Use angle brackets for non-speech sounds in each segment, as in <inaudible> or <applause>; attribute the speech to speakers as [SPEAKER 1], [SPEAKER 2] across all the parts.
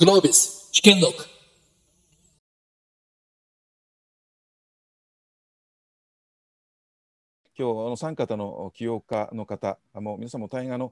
[SPEAKER 1] グロービス、チキ今日の三方の起用家の方、もう皆さんも大変あの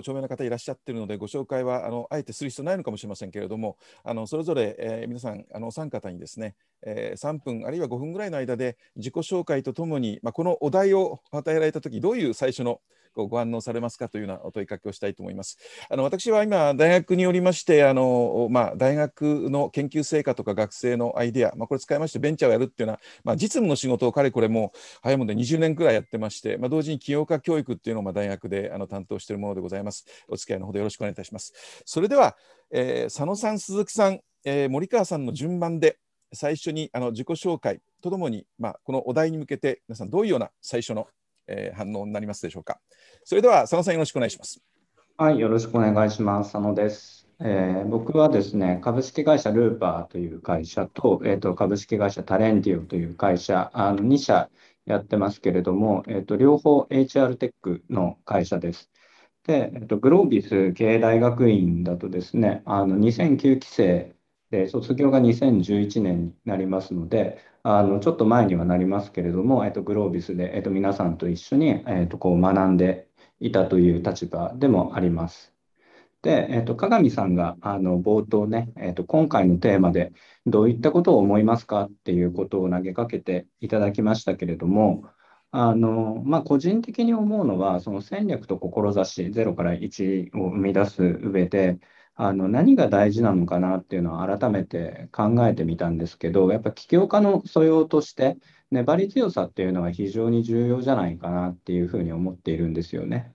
[SPEAKER 1] 著名な方いらっしゃってるので、ご紹介はあのあえてする必要ないのかもしれませんけれども、あのそれぞれ、えー、皆さん、あの三方にですね、えー、3分、あるいは5分ぐらいの間で、自己紹介とともに、まあ、このお題を与えられたとき、どういう最初のごご反応されますかというようなお問いかけをしたいと思います。あの私は今、大学によりまして、あのまあ、大学の研究成果とか学生のアイデア、まあ、これ使いましてベンチャーをやるっていうのは、まあ、実務の仕事をかれこれも早いもので20年くらいやってまして、まあ、同時に起業家教育っていうのをまあ大学であの担当しているものでございます。お付き合いのほどよろしくお願いいたします。それでは、えー、佐野さん、鈴木さん、えー、森川さんの順番で最初にあの自己紹介とともに、まあ、このお題に向けて皆さんどういうような最初のえー、反応になりますでしょうか。それでは佐野さんよろしくお願いします。
[SPEAKER 2] はい、よろしくお願いします。佐野です。えー、僕はですね、株式会社ルーパーという会社と、えーと、株式会社タレンディオという会社、あの二社やってますけれども、えーと、両方 HR テックの会社です。で、えーと、グロービス経営大学院だとですね、あの2009期生で卒業が2011年になりますので、あのちょっと前にはなりますけれども、えっと、グロービスで、えっと、皆さんと一緒に、えっと、こう学んでいたという立場でもあります。で、えっと、鏡さんがあの冒頭ね、えっと、今回のテーマでどういったことを思いますかっていうことを投げかけていただきましたけれども、あのまあ、個人的に思うのは、その戦略と志、0から1を生み出す上で、あの何が大事なのかなっていうのは改めて考えてみたんですけどやっぱ起業家の素養として粘り強さっていうのは非常に重要じゃないかなっていうふうに思っているんですよね。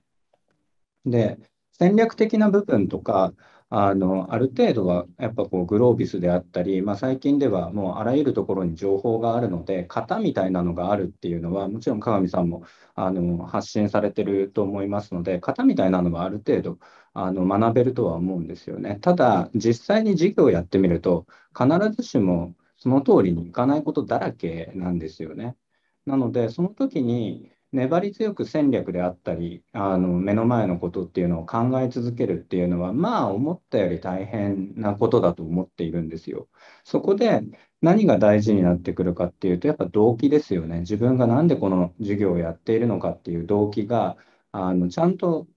[SPEAKER 2] で戦略的な部分とかあのある程度はやっぱこうグロービスであったり、まあ、最近ではもうあらゆるところに情報があるので型みたいなのがあるっていうのはもちろん加美さんもあの発信されてると思いますので型みたいなのはある程度あの学べるとは思うんですよねただ実際に授業をやってみると必ずしもその通りにいかないことだらけなんですよねなのでその時に粘り強く戦略であったりあの目の前のことっていうのを考え続けるっていうのはまあ思ったより大変なことだと思っているんですよ。そこで何が大事になってくるかっていうとやっぱ動機ですよね。自分が何でこの授業をやっているのかっていう動機があのちゃんと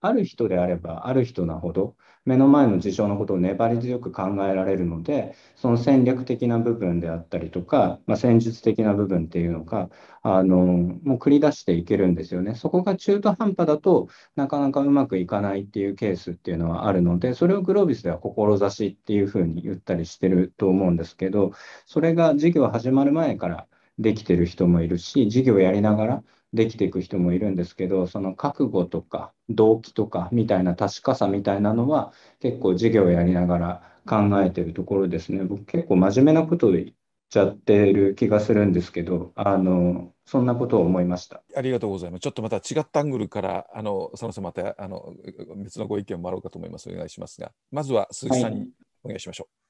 [SPEAKER 2] ある人であればある人なほど目の前の事象のことを粘り強く考えられるのでその戦略的な部分であったりとか、まあ、戦術的な部分っていうのがあのもう繰り出していけるんですよね。そこが中途半端だとなかなかうまくいかないっていうケースっていうのはあるのでそれをグロービスでは志っていうふうに言ったりしてると思うんですけどそれが事業始まる前からできてる人もいるし事業やりながらできていく人もいるんですけどその覚悟とか動機とかみたいな確かさみたいなのは結構授業やりながら考えてるところですね僕結構真面目なことを言っちゃってる気がするんですけどあのそんなことを思いました
[SPEAKER 1] ありがとうございますちょっとまた違ったアングルからあの佐野さんまたあの別のご意見もあろうかと思いますお願いしますがまずは鈴木さんにお願いしましょう、はい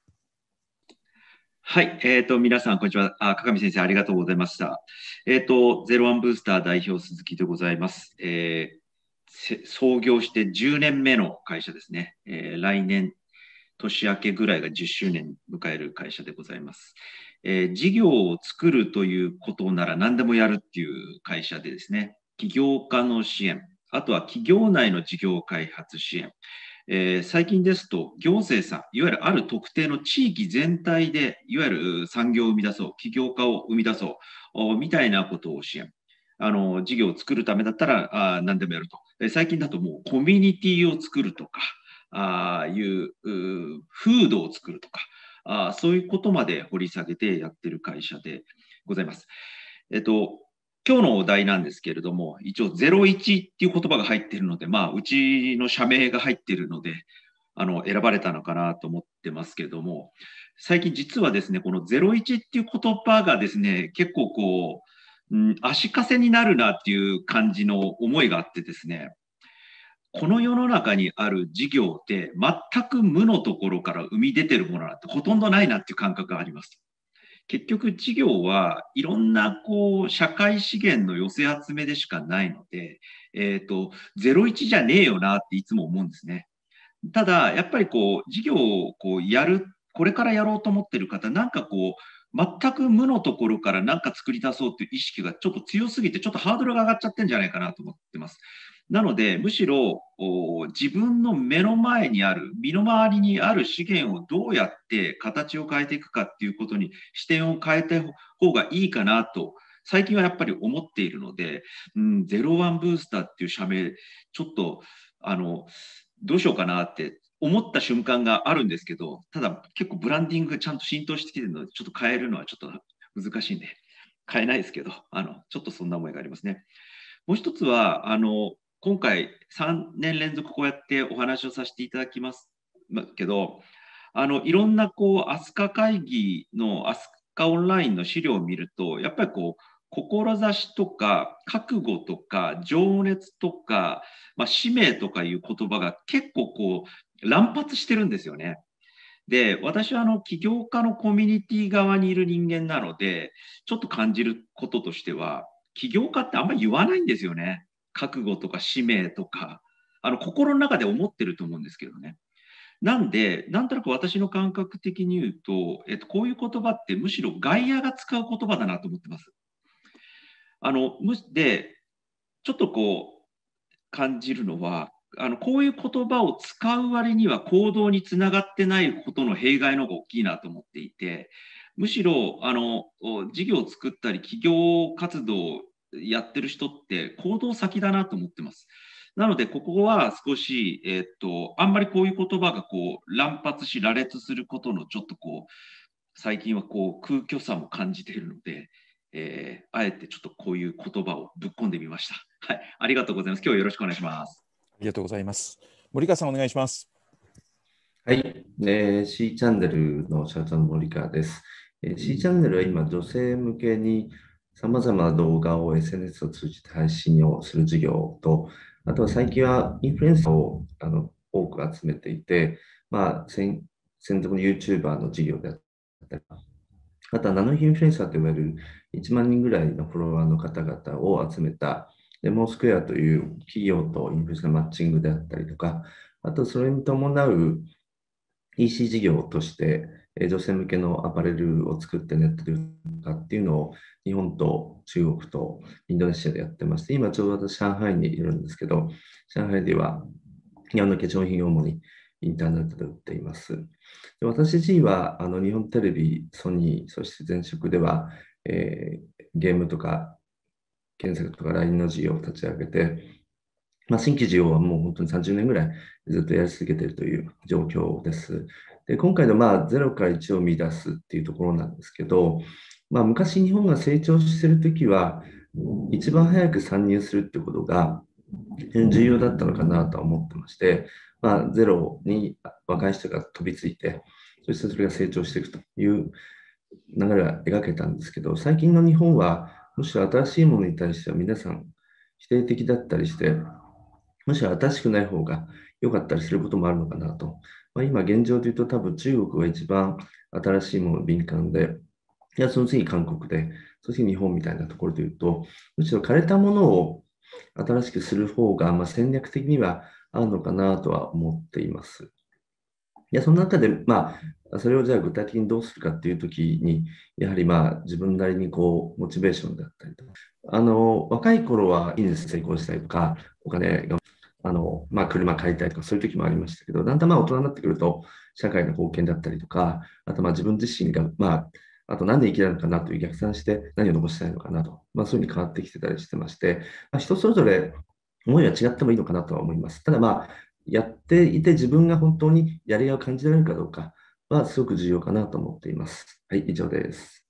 [SPEAKER 3] はい、えっ、ー、と、皆さん、こんにちは。あ、か先生、ありがとうございました。えっ、ー、と、ゼロワンブースター代表鈴木でございます。えー、創業して10年目の会社ですね。えー、来年、年明けぐらいが10周年迎える会社でございます。えー、事業を作るということなら何でもやるっていう会社でですね、起業家の支援、あとは企業内の事業開発支援、えー、最近ですと、行政さん、いわゆるある特定の地域全体で、いわゆる産業を生み出そう、起業家を生み出そう、みたいなことを支援。あの事業を作るためだったらあ何でもやると、えー、最近だともうコミュニティを作るとか、あいううードを作るとかあ、そういうことまで掘り下げてやってる会社でございます。えっと、今日のお題なんですけれども、一応01っていう言葉が入っているので、まあ、うちの社名が入っているので、あの、選ばれたのかなと思ってますけども、最近実はですね、この01っていう言葉がですね、結構こう、うん、足かせになるなっていう感じの思いがあってですね、この世の中にある事業って全く無のところから生み出てるものなんてほとんどないなっていう感覚があります。結局事業はいろんなこう社会資源の寄せ集めでしかないので、えっ、ー、と、01じゃねえよなっていつも思うんですね。ただ、やっぱりこう、事業をこうやる、これからやろうと思ってる方、なんかこう、全く無のところから何か作り出そうという意識がちょっと強すぎて、ちょっとハードルが上がっちゃってるんじゃないかなと思ってます。なので、むしろ自分の目の前にある、身の回りにある資源をどうやって形を変えていくかっていうことに視点を変えた方がいいかなと、最近はやっぱり思っているので、うん、01ブースターっていう社名、ちょっと、あの、どうしようかなって思った瞬間があるんですけど、ただ結構ブランディングがちゃんと浸透してきてるので、ちょっと変えるのはちょっと難しいんで、変えないですけど、あの、ちょっとそんな思いがありますね。もう一つは、あの、今回3年連続こうやってお話をさせていただきますけどあのいろんなこう飛鳥会議の飛鳥オンラインの資料を見るとやっぱりこう志とか覚悟とか情熱とか、まあ、使命とかいう言葉が結構こう乱発してるんですよね。で、私はあの起業家のコミュニティ側にいる人間なので、ちょっと感じることとしては、起業家ってあんまり言わないんですよね。覚悟とか使命とか、あの心の中で思ってると思うんですけどね。なんで、なんとなく私の感覚的に言うと、えっと、こういう言葉ってむしろ外野が使う言葉だなと思ってます。あので、ちょっとこう感じるのは、あのこういう言葉を使う割には行動につながってないことの弊害の方が大きいなと思っていてむしろあの事業を作ったり企業活動やってる人って行動先だなと思ってます。なので、ここは少し、えっと、あんまりこういう言葉がこう乱発し羅列することのちょっとこう、最近はこう空虚さも感じているので、えー、あえてちょっとこういう言葉をぶっ込んでみました。はい、ありがとうござ
[SPEAKER 1] います。今日はよろしくお願いします。ありがとうございます。森川さん、お願いします。
[SPEAKER 3] はい、
[SPEAKER 4] えー、C チャンネルの社長の森川です。えー、C チャンネルは今、女性向けに、さまざまな動画を SNS を通じて配信をする事業と、あとは最近はインフルエンサーをあの多く集めていて、まあ、専属の YouTuber の事業であったり、あとはナノインフルエンサーと呼ばれる1万人ぐらいのフォロワーの方々を集めたで、モスクエアという企業とインフルエンサーのマッチングであったりとか、あとそれに伴う EC 事業として、女性向けのアパレルを作ってネットで売ったっていうのを日本と中国とインドネシアでやってまして、今ちょうど私上海にいるんですけど、上海では日本の化粧品を主にインターネットで売っています。で私自身はあの日本テレビ、ソニー、そして前職では、えー、ゲームとか検索とか LINE の事業を立ち上げて、まあ、新規事業はもう本当に30年ぐらいずっとやり続けているという状況です。で今回のまあ0から1を見出すっていうところなんですけど、まあ、昔日本が成長してるときは一番早く参入するってことが重要だったのかなと思ってまして、まあ、ゼロに若い人が飛びついてそしてそれが成長していくという流れが描けたんですけど最近の日本はむしろ新しいものに対しては皆さん否定的だったりしてむしろ新しくない方が良かったりすることもあるのかなと。まあ、今現状で言うと多分中国が一番新しいもの敏感で、いやその次韓国で、そして日本みたいなところで言うと、むしろ枯れたものを新しくする方が、まあ、戦略的にはあるのかなとは思っています。いや、その中で、まあ、それをじゃあ具体的にどうするかっていうときに、やはりまあ自分なりにこう、モチベーションであったりとか、あの、若い頃はいいんです、成功したりとか、お金があの、まあ、車借りたいとかそういう時もありましたけど、だんだんまあ大人になってくると、社会の貢献だったりとか、あとまあ自分自身が、まあ、あと何で生きられるのかなという逆算して何を残したいのかなと、まあ、そういうふうに変わってきてたりしてまして、まあ、人それぞれ思いは違ってもいいのかなとは思います。ただまあ、やっていて自分が本当にやり合いを感じられるかどうかはすごく重要かなと思っています。はい、以上です。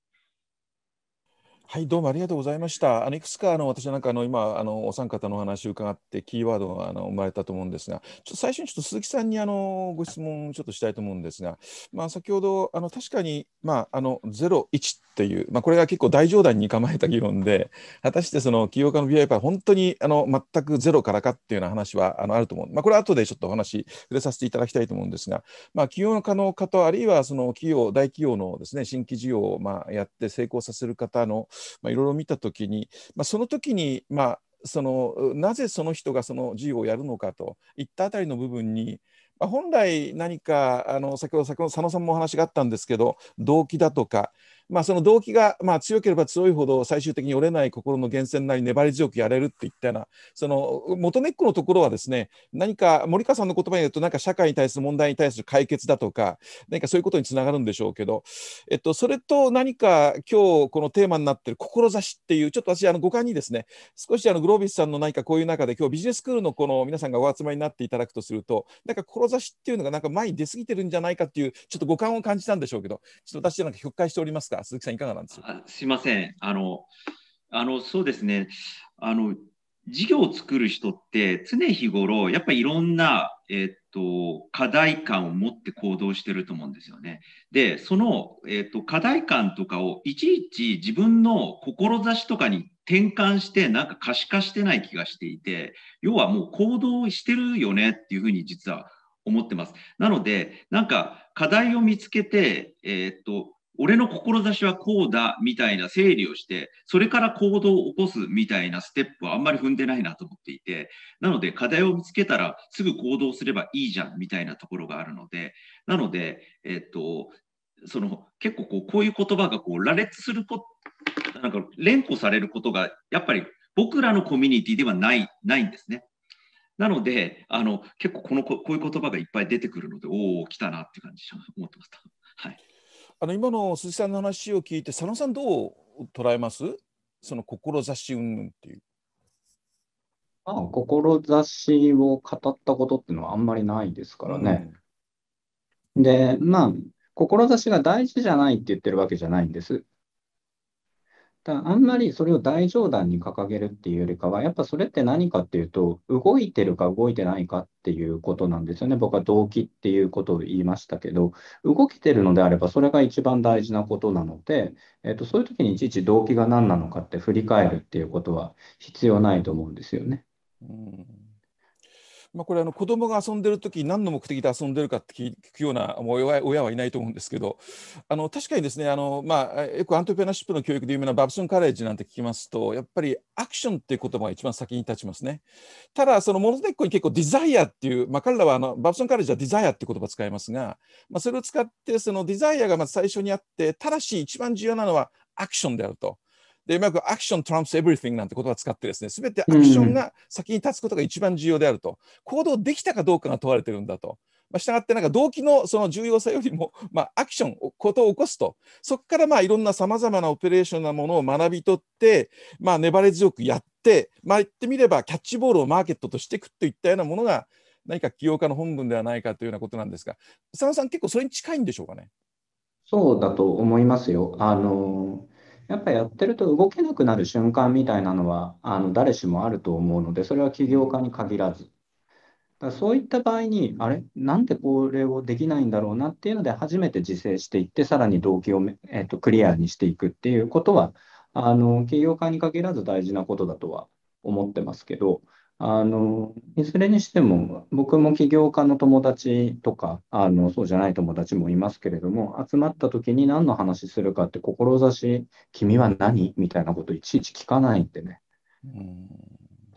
[SPEAKER 1] はい、どうもありがとうございました。あのいくつかあの私なんかあの今あのお三方のお話を伺ってキーワードがあの生まれたと思うんですが、ちょっと最初にちょっと鈴木さんにあのご質問ちょっとしたいと思うんですが、まあ先ほどあの確かにまああのゼロ一っていうまあこれが結構大冗談に構えた議論で、果たしてその起業家の VI パ本当にあの全くゼロからかっていうような話はあのあると思う。まあこれは後でちょっとお話触れさせていただきたいと思うんですが、まあ起業家の方あるいはその企業大企業のですね新規事業をまあやって成功させる方のまあ、いろいろ見た時に、まあ、その時に、まあ、そのなぜその人がその事業をやるのかといったあたりの部分に、まあ、本来何かあの先ほど佐野さんもお話があったんですけど動機だとかまあ、その動機が、まあ、強ければ強いほど最終的に折れない心の源泉なり粘り強くやれるっていったようなその元根っこのところはですね何か森川さんの言葉に言うとなんか社会に対する問題に対する解決だとか何かそういうことにつながるんでしょうけど、えっと、それと何か今日このテーマになってる志っていうちょっと私あの五感にですね少しあのグロービスさんの何かこういう中で今日ビジネススクールのこの皆さんがお集まりになっていただくとするとなんか志っていうのがなんか前に出過ぎてるんじゃないかっていうちょっと五感を感じたんでしょうけどちょっと私なんか曲解しておりますした鈴木さんいかがなんですかすい
[SPEAKER 3] ませんあのあのそうですねあの事業を作る人って常日頃やっぱりいろんな、えっと課題感を持って行動してると思うんですよね。でその、えっと課題感とかをいちいち自分の志とかに転換してなんか可視化してない気がしていて要はもう行動してるよねっていうふうに実は思ってます。なのでなんか課題を見つけて、えっと俺の志はこうだみたいな整理をして、それから行動を起こすみたいなステップはあんまり踏んでないなと思っていて、なので課題を見つけたらすぐ行動すればいいじゃんみたいなところがあるので、なので、えっと、その結構こうこういう言葉がこう羅列するこなんか連呼されることがやっぱり僕らのコミュニティではないないんですね。なので、あの結構このこういう言葉がいっぱい出てくるので、おお、来たなっ
[SPEAKER 1] て感じ思ってました。はいあの今の鈴木さんの話を聞いて佐野さんどう捉えますその志云々っていう。
[SPEAKER 2] まあ、志を語ったことっていうのはあんまりないですからね。うん、で、まあ、志が大事じゃないって言ってるわけじゃないんです。だあんまりそれを大冗談に掲げるっていうよりかは、やっぱそれって何かっていうと、動いてるか動いてないかっていうことなんですよね。僕は動機っていうことを言いましたけど、動けてるのであれば、それが一番大事なことなので、えと、そういう時にいちいち動機が何なのかって振り返るっていうことは必要ないと思うんですよね。
[SPEAKER 1] うんまあ、これあの子供が遊んでる時何の目的で遊んでるかって聞くような親はいないと思うんですけどあの確かにですねあの、まあ、よくアントレプレナーシップの教育で有名なバブソン・カレッジなんて聞きますとやっぱりアクションっていう言葉が一番先に立ちますねただそのものの一個に結構デザイアっていう、まあ、彼らはあのバブソン・カレッジはデザイアって言葉を使いますが、まあ、それを使ってそのデザイアがまず最初にあってただし一番重要なのはアクションであると。で、うまくアクショントランプスエブリ r ングなんて言葉を使ってですね、すべてアクションが先に立つことが一番重要であると、行動できたかどうかが問われてるんだと。まあ、したがってなんか動機のその重要さよりも、<laughs> まあ、アクション、ことを起こすと、そこからまあいろんなさまざまなオペレーションなものを学び取って、まあ、粘り強くやって、まあ、言ってみればキャッチボールをマーケットとしていくといったようなものが、何か起業家の本文ではないかというようなことなんですが、佐野さん、結
[SPEAKER 2] 構それに近いんでしょうかね。そうだと思いますよ。あのやっぱやってると動けなくなる瞬間みたいなのはあの誰しもあると思うので、それは起業家に限らず。だそういった場合に、あれ、なんでこれをできないんだろうなっていうので、初めて自制していって、さらに動機を、えっと、とクリアにしていくっていうことは、あの起業家に限らず大事なことだとは思ってますけど、あの、いずれにしても、僕も起業家の友達とか、あの、そうじゃない友達もいますけれども、集まった時に何の話するかって、志、君は何みたいなこといちいち聞かないんでね。うん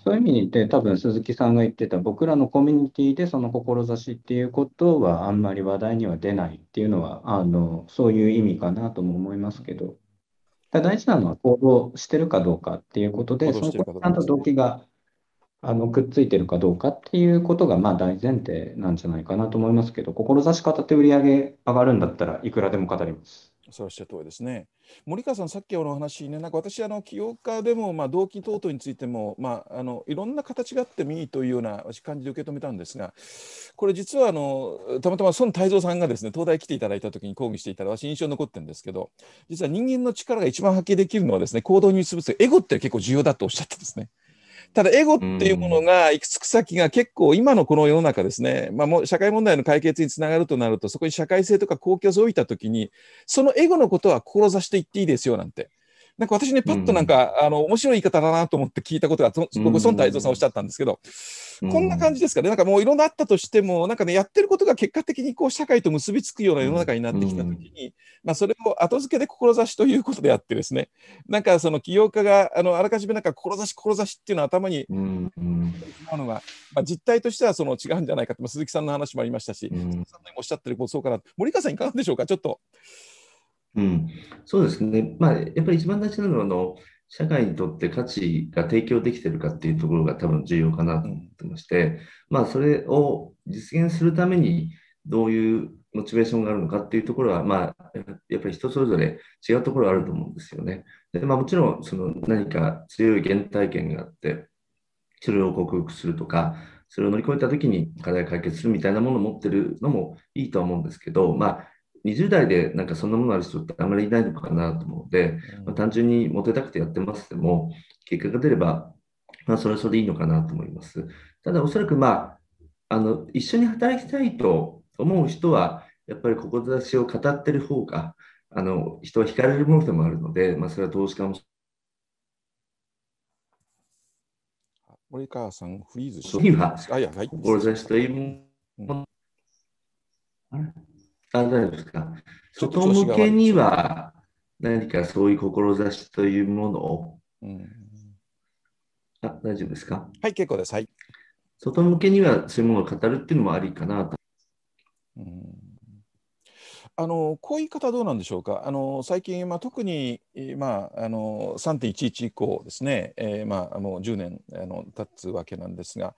[SPEAKER 2] そういう意味で多分鈴木さんが言ってた僕らのコミュニティでその志っていうことはあんまり話題には出ないっていうのはあのそういう意味かなとも思いますけど大事なのは行動してるかどうかっていうことでそのちゃんと動機があのくっついてるかどうかっていうことがまあ大前提なんじゃないかなと思いますけど、志方って売り上げ上がるんだったらいくらでも語ります。そうおっしゃる通りです
[SPEAKER 1] ね。森川さん、さっきのお話ね、なんか私、あの起業家でも、まあ、動機等々についても、まあ、あのいろんな形があってもいいというような感じで受け止めたんですが、これ、実はあのたまたま孫泰造さんがですね東大来ていただいたときに講義していたら、私、印象に残ってるんですけど、実は人間の力が一番発揮できるのは、ですね行動に結ぶエゴって結構重要だとおっしゃってですね。ただ、エゴっていうものが行き着く先が結構今のこの世の中ですね、まあ、もう社会問題の解決につながるとなると、そこに社会性とか公共性を置いたときに、そのエゴのことは志していっていいですよなんて。なんか私ね、パッとなんか、うん、あの、面白い言い方だなと思って聞いたことが、僕、孫太蔵さんおっしゃったんですけど、うん、こんな感じですかね。なんかもういろんなあったとしても、なんかね、やってることが結果的にこう、社会と結びつくような世の中になってきたときに、うん、まあ、それを後付けで志ということであってですね、なんかその起業家が、あの、あらかじめなんか志、志っていうのは頭に、うん、のが、まあ、実態としてはその違うんじゃないかと、まあ、鈴木さんの話もありましたし、うん、さんのおっしゃってることそうかな。
[SPEAKER 4] 森川さんいかがでしょうかちょっと。うん、そうですね。まあ、やっぱり一番大事なのは、あの、社会にとって価値が提供できてるかっていうところが多分重要かなと思ってまして、まあ、それを実現するためにどういうモチベーションがあるのかっていうところは、まあ、やっぱり人それぞれ違うところあると思うんですよね。でまあ、もちろんその何か強い原体験があってそれを克服するとかそれを乗り越えた時に課題解決するみたいなものを持ってるのもいいとは思うんですけど、まあ、20代でなんかそんなものある人ってあまりいないのかなと思うので、まあ、単純にモテたくてやってますでも、結果が出れば、まあ、それはそれでいいのかなと思います。ただ、おそらく、まあ、あの一緒に働きたいと思う人は、やっぱり志を語ってる方が、あの人は惹かれるものでもあるので、まあ、それは投資家も
[SPEAKER 1] 森川さん、フリーズして。次は、志
[SPEAKER 4] というもの、うん、あ、大丈夫ですか。外向けには何かそういう志というものを、うん、あ大丈夫ですかはい、結構です。はい。外向けにはそういうものを語るっていうのもありかなと。うん
[SPEAKER 1] あのこういう方どうなんでしょうか、あの最近、まあ、特に、まあ、あの3.11以降ですね、えーまあ、もう10年あの経つわけなんですが、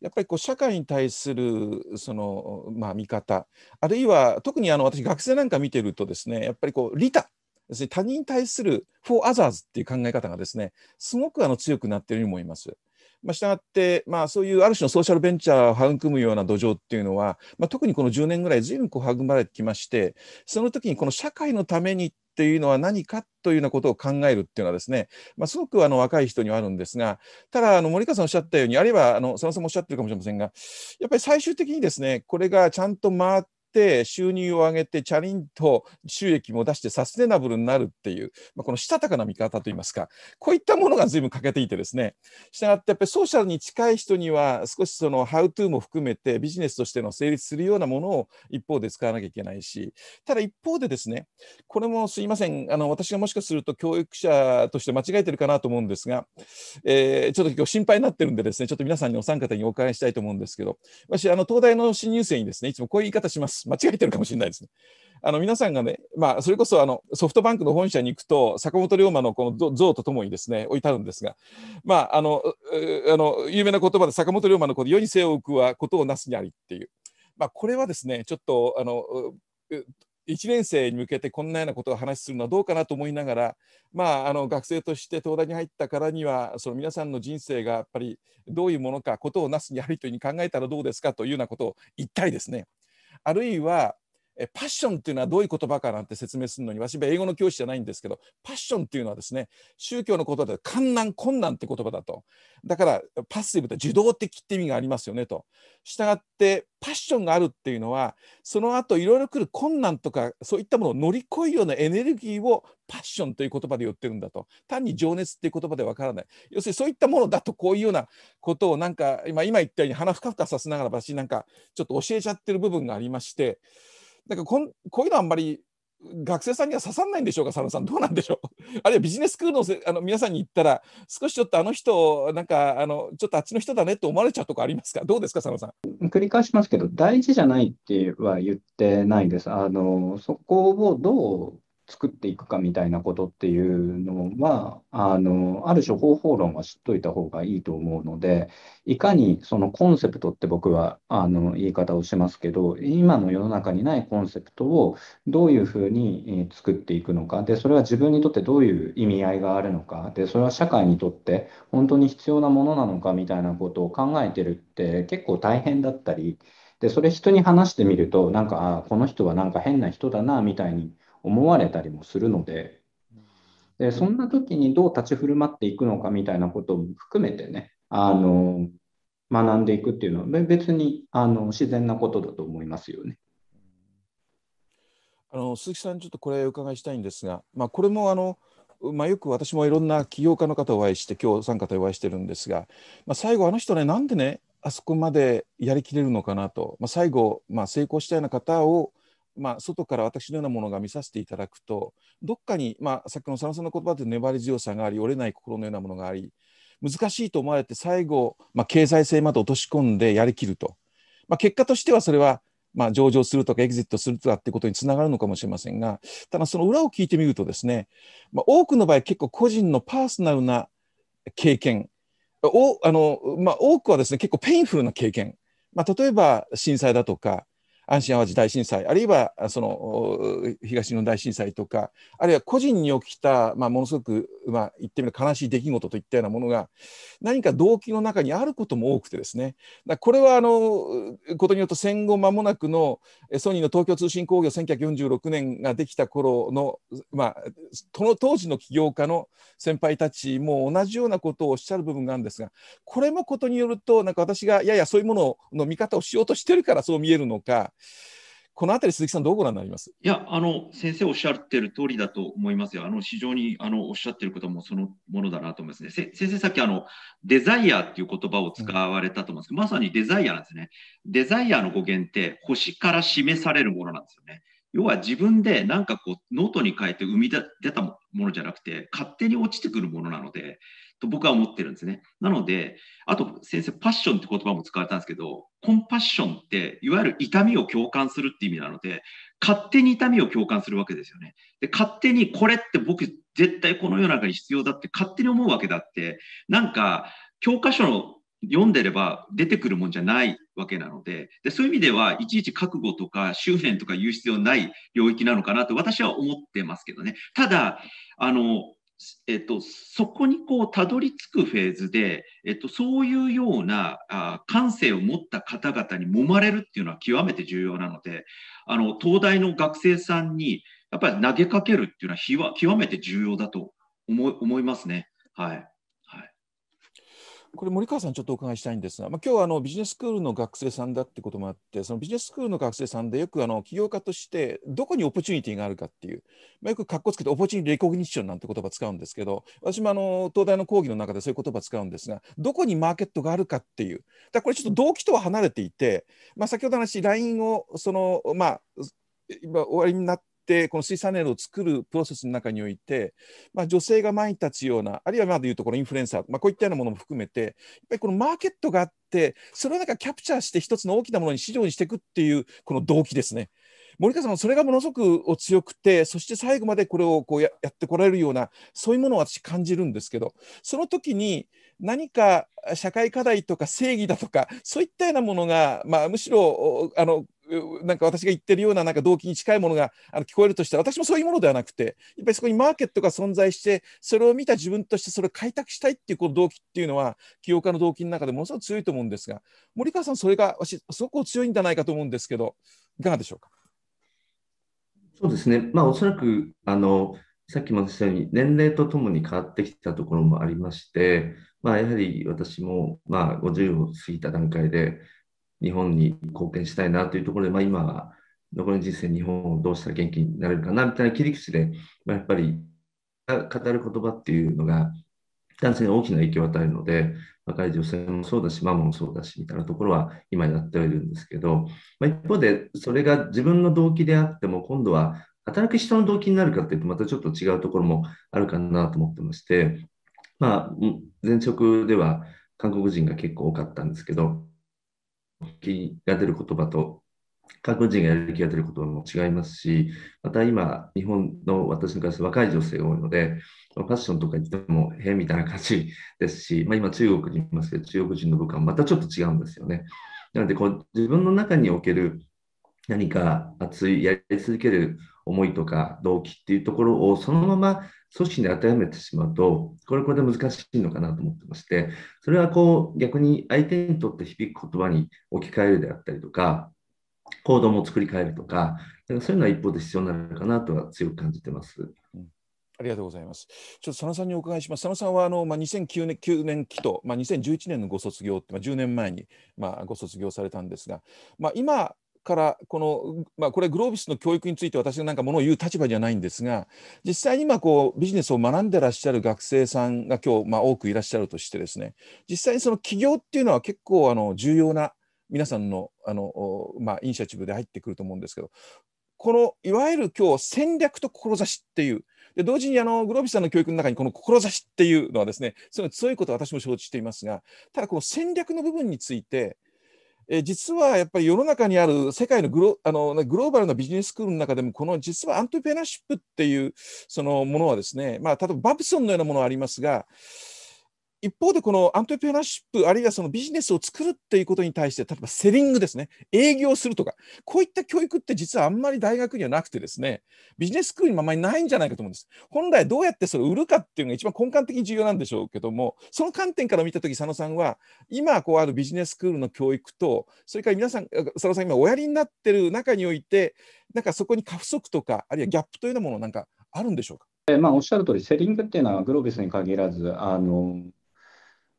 [SPEAKER 1] やっぱりこう社会に対するその、まあ、見方、あるいは特にあの私、学生なんか見てると、ですねやっぱりこう利他です、ね、他人に対するフォーアザーズっていう考え方がですねすごくあの強くなっているように思います。まあ、したがって、まあ、そういうある種のソーシャルベンチャーを育むような土壌っていうのは、まあ、特にこの10年ぐらい随分こう育まれてきましてその時にこの社会のためにっていうのは何かというようなことを考えるっていうのはですね、まあ、すごくあの若い人にはあるんですがただあの森川さんおっしゃったようにあるいはあの佐野さんもおっしゃってるかもしれませんがやっぱり最終的にですねこれがちゃんと回ってって収入を上げてチャリンと収益も出してサステナブルになるっていう、まあ、このしたたかな見方といいますかこういったものが随分欠けていてですねしたがってやっぱりソーシャルに近い人には少しそのハウトゥーも含めてビジネスとしての成立するようなものを一方で使わなきゃいけないしただ一方でですねこれもすいませんあの私がもしかすると教育者として間違えてるかなと思うんですが、えー、ちょっと今日心配になってるんでですねちょっと皆さんにお三方にお伺いしたいと思うんですけど私あの東大の新入生にですねいつもこういう言い方します。間違えてるかもしれないですね。あの皆さんがね、まあ、それこそあのソフトバンクの本社に行くと、坂本龍馬のこの像とともにですね置いてあるんですが、まあ、あのあの有名な言葉で坂本龍馬のこで世に背を置くはことをなすにありっていう、まあ、これはですねちょっとあの1年生に向けてこんなようなことを話するのはどうかなと思いながら、まあ、あの学生として東大に入ったからにはその皆さんの人生がやっぱりどういうものかことをなすにありというふうに考えたらどうですかというようなことを言ったりですねあるいはえパッションっていうのはどういう言葉かなんて説明するのに私は英語の教師じゃないんですけどパッションっていうのはですね宗教の言葉で観難困難って言葉だとだからパッシブって受動的って意味がありますよねとしたがってパッションがあるっていうのはその後いろいろ来る困難とかそういったものを乗り越えるようなエネルギーをパッションという言葉で言ってるんだと単に情熱っていう言葉でわからない要するにそういったものだとこういうようなことをなんか今今言ったように鼻ふかふかさせながら私なんかちょっと教えちゃってる部分がありまして。んかこんこういうのあんまり学生さんには刺さらないんでしょうか、佐野さん、どうなんでしょう。<laughs> あるいはビジネススクールのせあの皆さんに言ったら、少しちょっとあの人、なんかあのちょっとあっちの人だねって思われちゃうとこありますか、どうですか、佐野さ
[SPEAKER 2] ん。繰り返しますけど、大事じゃないっては言ってないです。あのそこをどう作っていくかみたいなことっていうのはあのある種方法論は知っといた方がいいと思うのでいかにそのコンセプトって僕はあの言い方をしますけど今の世の中にないコンセプトをどういうふうに作っていくのかでそれは自分にとってどういう意味合いがあるのかでそれは社会にとって本当に必要なものなのかみたいなことを考えてるって結構大変だったりでそれ人に話してみるとなんかあこの人はなんか変な人だなみたいに思われたりもするのででそんな時にどう立ち振る舞っていくのかみたいなことも含めてねあの学んでいくっていうのは別にあの自然なことだと思いますよね。
[SPEAKER 1] あの鈴木さん、ちょっとこれお伺いしたいんですが、まあ、これもあの、まあ、よく私もいろんな起業家の方をお会いして、今日お三方お会いしてるんですが、まあ、最後、あの人ね、なんでね、あそこまでやりきれるのかなと、まあ、最後、まあ、成功したような方をまあ、外から私のようなものが見させていただくとどっかに、まあ、さっきの佐野さんの言葉で粘り強さがあり折れない心のようなものがあり難しいと思われて最後、まあ、経済性まで落とし込んでやりきると、まあ、結果としてはそれは、まあ、上場するとかエグゼットするとかってことにつながるのかもしれませんがただその裏を聞いてみるとですね、まあ、多くの場合結構個人のパーソナルな経験おあの、まあ、多くはですね結構ペインフルな経験、まあ、例えば震災だとか阪神・淡路大震災あるいはその東日本大震災とかあるいは個人に起きた、まあ、ものすごく、まあ、言ってみれば悲しい出来事といったようなものが何か動機の中にあることも多くてですねだこれはあのことによると戦後間もなくのソニーの東京通信工業1946年ができた頃の、まあ、その当時の起業家の先輩たちも同じようなことをおっしゃる部分があるんですがこれもことによるとなんか私がややそういうものの見方をしようとしてるからそう見えるのかこのあたり、鈴木さん、どうご覧になります
[SPEAKER 3] いやあの、先生おっしゃってる通りだと思いますよ、あの非常にあのおっしゃってることもそのものだなと思いますね。先生、さっきあのデザイアっていう言葉を使われたと思うんですけど、うん、まさにデザイアなんですね。デザイアの語源って、星から示されるものなんですよね。要は自分でなんかこうノートに書いて生み出たものじゃなくて勝手に落ちてくるものなのでと僕は思ってるんですね。なので、あと先生、パッションって言葉も使われたんですけど、コンパッションって、いわゆる痛みを共感するって意味なので、勝手に痛みを共感するわけですよね。で、勝手にこれって僕絶対この世の中に必要だって勝手に思うわけだって、なんか教科書の読んでれば出てくるもんじゃないわけなのでで、そういう意味ではいちいち覚悟とか執念とか言う必要ない領域なのかなと私は思ってますけどね。ただ、あの、えっと、そこにこうたどり着くフェーズで、えっと、そういうようなあ感性を持った方々に揉まれるっていうのは極めて重要なのであの東大の学生さんにやっぱり投げかけるっていうのは極めて重要だと思いますね。はい
[SPEAKER 1] これ森川さんちょっとお伺いしたいんですが、まあ、今日はあのビジネススクールの学生さんだってこともあってそのビジネススクールの学生さんでよくあの起業家としてどこにオポチュニティがあるかっていう、まあ、よくかっこつけてオポチュニティレコグニッションなんて言葉使うんですけど私もあの東大の講義の中でそういう言葉使うんですがどこにマーケットがあるかっていうだこれちょっと動機とは離れていて、まあ、先ほど話 LINE をそのまあ今終わりになってこの水産ネルを作るプロセスの中において、まあ、女性が前に立つようなあるいはまだ言うとこのインフルエンサー、まあ、こういったようなものも含めてやっぱりこのマーケットがあってそれをなんかキャプチャーして一つの大きなものに市場にしていくっていうこの動機ですね。森川さんそれがものすごくお強くてそして最後までこれをこうやってこられるようなそういうものを私感じるんですけどその時に何か社会課題とか正義だとかそういったようなものが、まあ、むしろあのなんか私が言ってるようななんか動機に近いものがあの聞こえるとしたら私もそういうものではなくてやっぱりそこにマーケットが存在してそれを見た自分としてそれを開拓したいっていうこの動機っていうのは起業家の動機の中でものすごく強いと思うんですが森川さんそれが私すごく強いんじゃないかと思うんですけどいかがでしょうか
[SPEAKER 4] そうですねまあおそらくあのさっきも言ったように年齢とともに変わってきたところもありまして、まあ、やはり私もまあ50を過ぎた段階で日本に貢献したいなというところで、まあ、今、残りの人生、日本をどうしたら元気になれるかなみたいな切り口で、まあ、やっぱり語る言葉っていうのが、男性に大きな影響を与えるので、若い女性もそうだし、ママもそうだし、みたいなところは今やってはいるんですけど、まあ、一方で、それが自分の動機であっても、今度は働く人の動機になるかっていうと、またちょっと違うところもあるかなと思ってまして、まあ、前職では韓国人が結構多かったんですけど、気が出る言葉と、韓国人がやる気が出る言葉も違いますし、また今、日本の私に関して若い女性が多いので、ファッションとか言っても、へえみたいな感じですし、<laughs> まあ、今、中国にいますけど、中国人の部下はまたちょっと違うんですよね。なのでこう、自分の中における何か熱い、やり続ける思いとか動機っていうところをそのまま組織に当てはめてしまうと、これこれで難しいのかなと思ってまして、それはこう逆に相手にとって響く言葉に置き換えるであったりとか、行動も作り変えるとか、かそういうのは一方で必要なのかなとは強く感じてます。ありがとうございます。
[SPEAKER 1] ちょっと佐野さんにお伺いします。佐野さんはあの、まあ、2009年 ,9 年期と、まあ、2011年のご卒業って、まあ、10年前に、まあ、ご卒業されたんですが、まあ、今からこの、まあ、これグロービスの教育について私が何かものを言う立場じゃないんですが実際に今こうビジネスを学んでらっしゃる学生さんが今日、まあ、多くいらっしゃるとしてですね実際にその起業っていうのは結構あの重要な皆さんのあの、まあ、イニシアチブで入ってくると思うんですけどこのいわゆる今日戦略と志っていうで同時にあのグロービスさんの教育の中にこの志っていうのはですねその強いことは私も承知していますがただこの戦略の部分についてえ実はやっぱり世の中にある世界のグロあのグローバルなビジネススクールの中でもこの実はアントプレナーシップっていうそのものはですね、まあ、例えばバブソンのようなものはありますが一方でこのアントレプレナーシップあるいはそのビジネスを作るっていうことに対して例えばセリングですね営業するとかこういった教育って実はあんまり大学にはなくてですねビジネススクールにもあまりないんじゃないかと思うんです本来どうやってそれを売るかっていうのが一番根幹的に重要なんでしょうけどもその観点から見たとき、佐野さんは今こうあるビジネススクールの教育とそれから皆さん佐野さん今おやりになってる中においてなんかそこに過不足とかあるいはギャップというようなものなんかあるんでしょう
[SPEAKER 2] かまあ、おっしゃる通り、セリングっていうのはグロービスに限らず、あの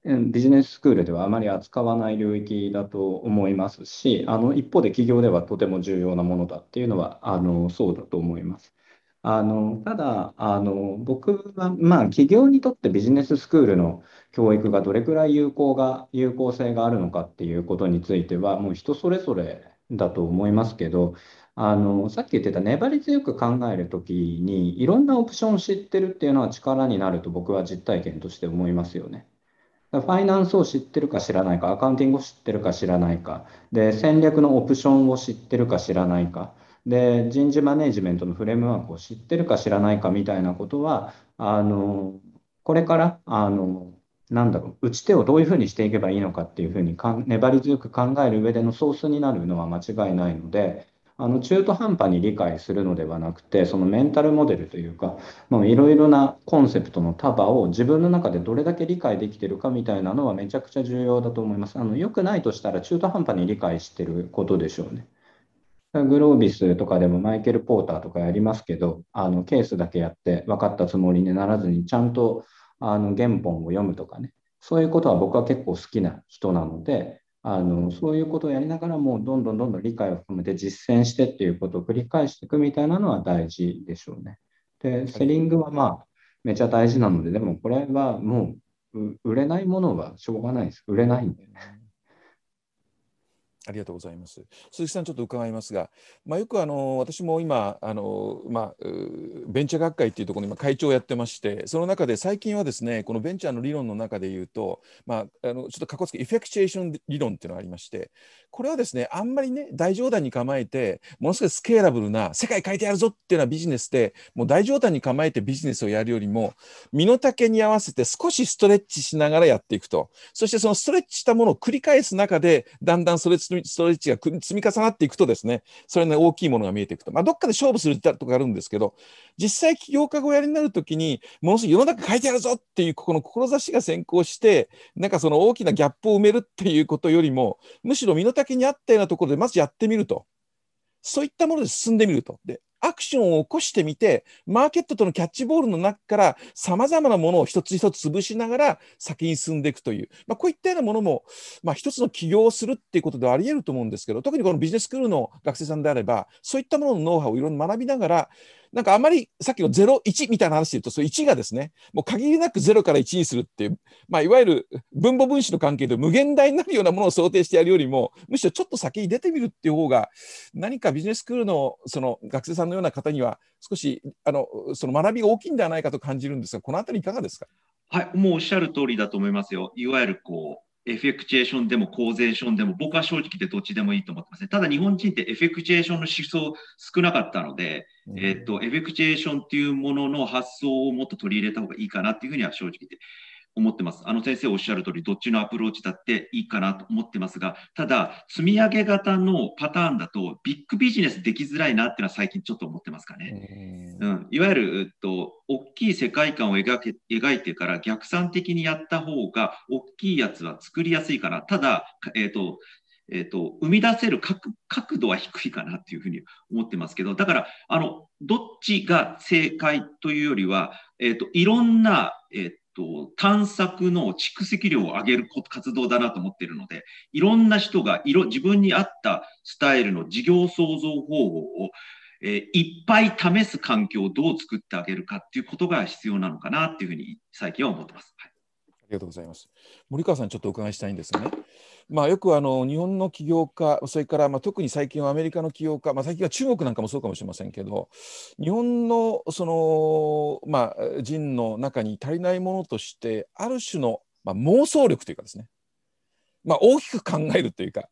[SPEAKER 2] ビジネススクールではあまり扱わない領域だと思いますし、あの一方で企業ではとても重要なものだっていうのはあのそうだと思います。あのただあの、僕は、まあ、企業にとってビジネススクールの教育がどれくらい有効が有効性があるのかっていうことについては、もう人それぞれだと思いますけど、あのさっき言ってた粘り強く考えるときに、いろんなオプションを知ってるっていうのは力になると僕は実体験として思いますよね。ファイナンスを知ってるか知らないか、アカウンティングを知ってるか知らないか、で、戦略のオプションを知ってるか知らないか、で、人事マネジメントのフレームワークを知ってるか知らないかみたいなことは、あの、これから、あの、なんだろう、打ち手をどういうふうにしていけばいいのかっていうふうにか粘り強く考える上でのソースになるのは間違いないので、あの中途半端に理解するのではなくてそのメンタルモデルというかいろいろなコンセプトの束を自分の中でどれだけ理解できてるかみたいなのはめちゃくちゃ重要だと思います。あの良くないとしたら中途半端に理解してることでしょうね。グロービスとかでもマイケル・ポーターとかやりますけどあのケースだけやって分かったつもりにならずにちゃんとあの原本を読むとかねそういうことは僕は結構好きな人なのであのそういうことをやりながらもどんどんどんどん理解を含めて実践してっていうことを繰り返していくみたいなのは大事でしょうね。でセリングはまあめちゃ大事なのででもこれはもう売れないものはしょうがないです売れないんでありがと
[SPEAKER 1] うございます。鈴木さん、ちょっと伺いますが、まあ、よくあの私も今あの、まあ、ベンチャー学会っていうところに今会長をやってまして、その中で最近はですね、このベンチャーの理論の中でいうと、まあ、あのちょっとかっこつけ、エフェクチュエーション理論っていうのがありまして、これはですね、あんまりね、大冗談に構えて、ものすごいスケーラブルな、世界変えてやるぞっていうようなビジネスで、もう大冗談に構えてビジネスをやるよりも、身の丈に合わせて少しストレッチしながらやっていくと、そしてそのストレッチしたものを繰り返す中で、だんだんそれストレッチが積み重なっていくとですね、それの大きいものが見えていくと。まあ、どっかで勝負するとかあるんですけど、実際起業家がおやりになるときに、ものすごい世の中変えてやるぞっていう、ここの志が先行して、なんかその大きなギャップを埋めるっていうことよりも、むしろ身の丈に合ったようなところでまずやってみると。そういったもので進んでみると。で、アクションを起こしてみて、マーケットとのキャッチボールの中から、さまざまなものを一つ一つ潰しながら先に進んでいくという、まあ、こういったようなものも、まあ、一つの起業をするっていうことではあり得ると思うんですけど、特にこのビジネススクールの学生さんであれば、そういったもののノウハウをいろいろ学びながら、なんかあまりさっきの01みたいな話で言うと、その1がですね、もう限りなく0から1にするっていう、まあ、いわゆる分母分子の関係で無限大になるようなものを想定してやるよりも、むしろちょっと先に出てみるっていう方が、何かビジネススクールのその学生さんのような方には、少しあのその学びが大きいんではないかと感じるんですが、このあたりいかがですか。
[SPEAKER 3] はい、もうおっしゃる通りだと思いますよ。いわゆるこうエフェクチュエーションでもコーゼーションでも、僕は正直でどっちでもいいと思ってますね。ただ日本人ってエフェクチュエーションの思想少なかったので、うん、えっと、エフェクチュエーションっていうものの発想をもっと取り入れた方がいいかなっていうふうには正直で思ってます。あの先生おっしゃる通り、どっちのアプローチだっていいかなと思ってますが、ただ、積み上げ型のパターンだと、ビッグビジネスできづらいなっていうのは最近ちょっと思ってますかね。うん、いわゆる、えっと、大きい世界観を描け描いてから逆算的にやった方が、大きいやつは作りやすいかな。ただ、えっと、えーと、生み出せる角度は低いかなというふうに思ってますけどだからあのどっちが正解というよりは、えーと、といろんな、えーと、探索の蓄積量を上げる活動だなと思っているので、いろんな人がいろ自分に合ったスタイルの事業創造方法を、えー、いっぱい試す環境をどう作ってあげるかっていうことが必要なのかなっていうふうに最近は
[SPEAKER 1] 思ってます。はいりがとうございます。森川さん、ちょっとお伺いしたいんですがね、まあ、よくあの日本の起業家、それからまあ特に最近はアメリカの起業家、まあ、最近は中国なんかもそうかもしれませんけど、日本のその、まあ、人の中に足りないものとして、ある種の、まあ、妄想力というかですね、まあ、大きく考えるというか、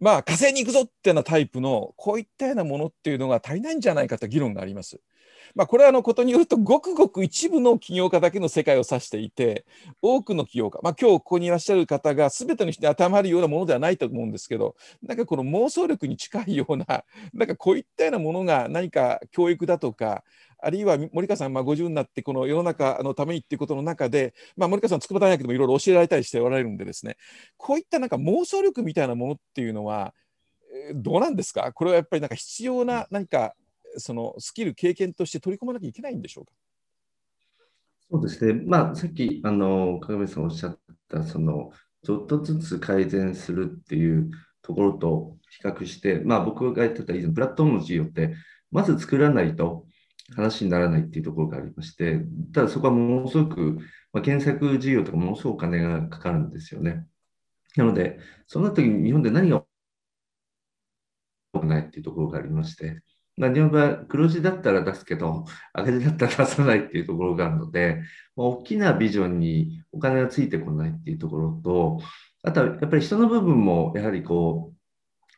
[SPEAKER 1] まあ、火星に行くぞっていうようなタイプの、こういったようなものっていうのが足りないんじゃないかという議論があります。まあ、これはあのことによるとごくごく一部の起業家だけの世界を指していて多くの起業家、まあ、今日ここにいらっしゃる方が全ての人に当てはまるようなものではないと思うんですけどなんかこの妄想力に近いようななんかこういったようなものが何か教育だとかあるいは森川さん、まあ、50になってこの世の中のためにっていうことの中で、まあ、森川さん筑波大学でもいろいろ教えられたりしておられるんでですねこういったなんか妄想力みたいなものっていうのはどうなんですかこれはやっぱりなんか必要な何か、そのスキル、経験として取り込まなきゃいけないんでしょうか。
[SPEAKER 4] そうですね、まあ、さっきあの鏡さんおっしゃったその、ちょっとずつ改善するっていうところと比較して、まあ、僕が言ってた以前、プラットフォームの事業って、まず作らないと話にならないっていうところがありまして、ただそこはものすごく、まあ、検索事業とかものすごくお金がかかるんですよね。なので、そんな時に日本で何が多くないっていうところがありまして、何をば黒字だったら出すけど、赤字だったら出さないっていうところがあるので、まあ、大きなビジョンにお金がついてこないっていうところと、あとはやっぱり人の部分もやはりこう、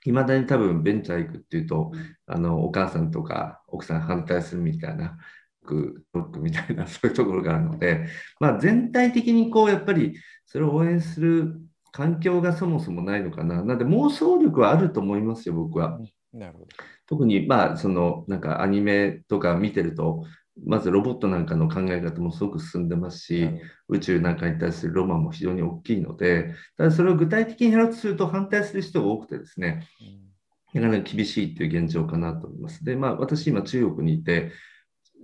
[SPEAKER 4] いまだに多分ベンチャー行くっていうと、あの、お母さんとか奥さん反対するみたいな、ロックみたいな、<laughs> そういうところがあるので、まあ、全体的にこう、やっぱりそれを応援する環境がそもそもないのかな。なので、妄想力はあると思いますよ、僕は。なるほど特に、まあ、そのなんかアニメとか見てると、まずロボットなんかの考え方もすごく進んでますし、宇宙なんかに対するロマンも非常に大きいので、ただそれを具体的にやろうとすると反対する人が多くてですね、なかなか厳しいという現状かなと思います。で、まあ、私、今、中国にいて、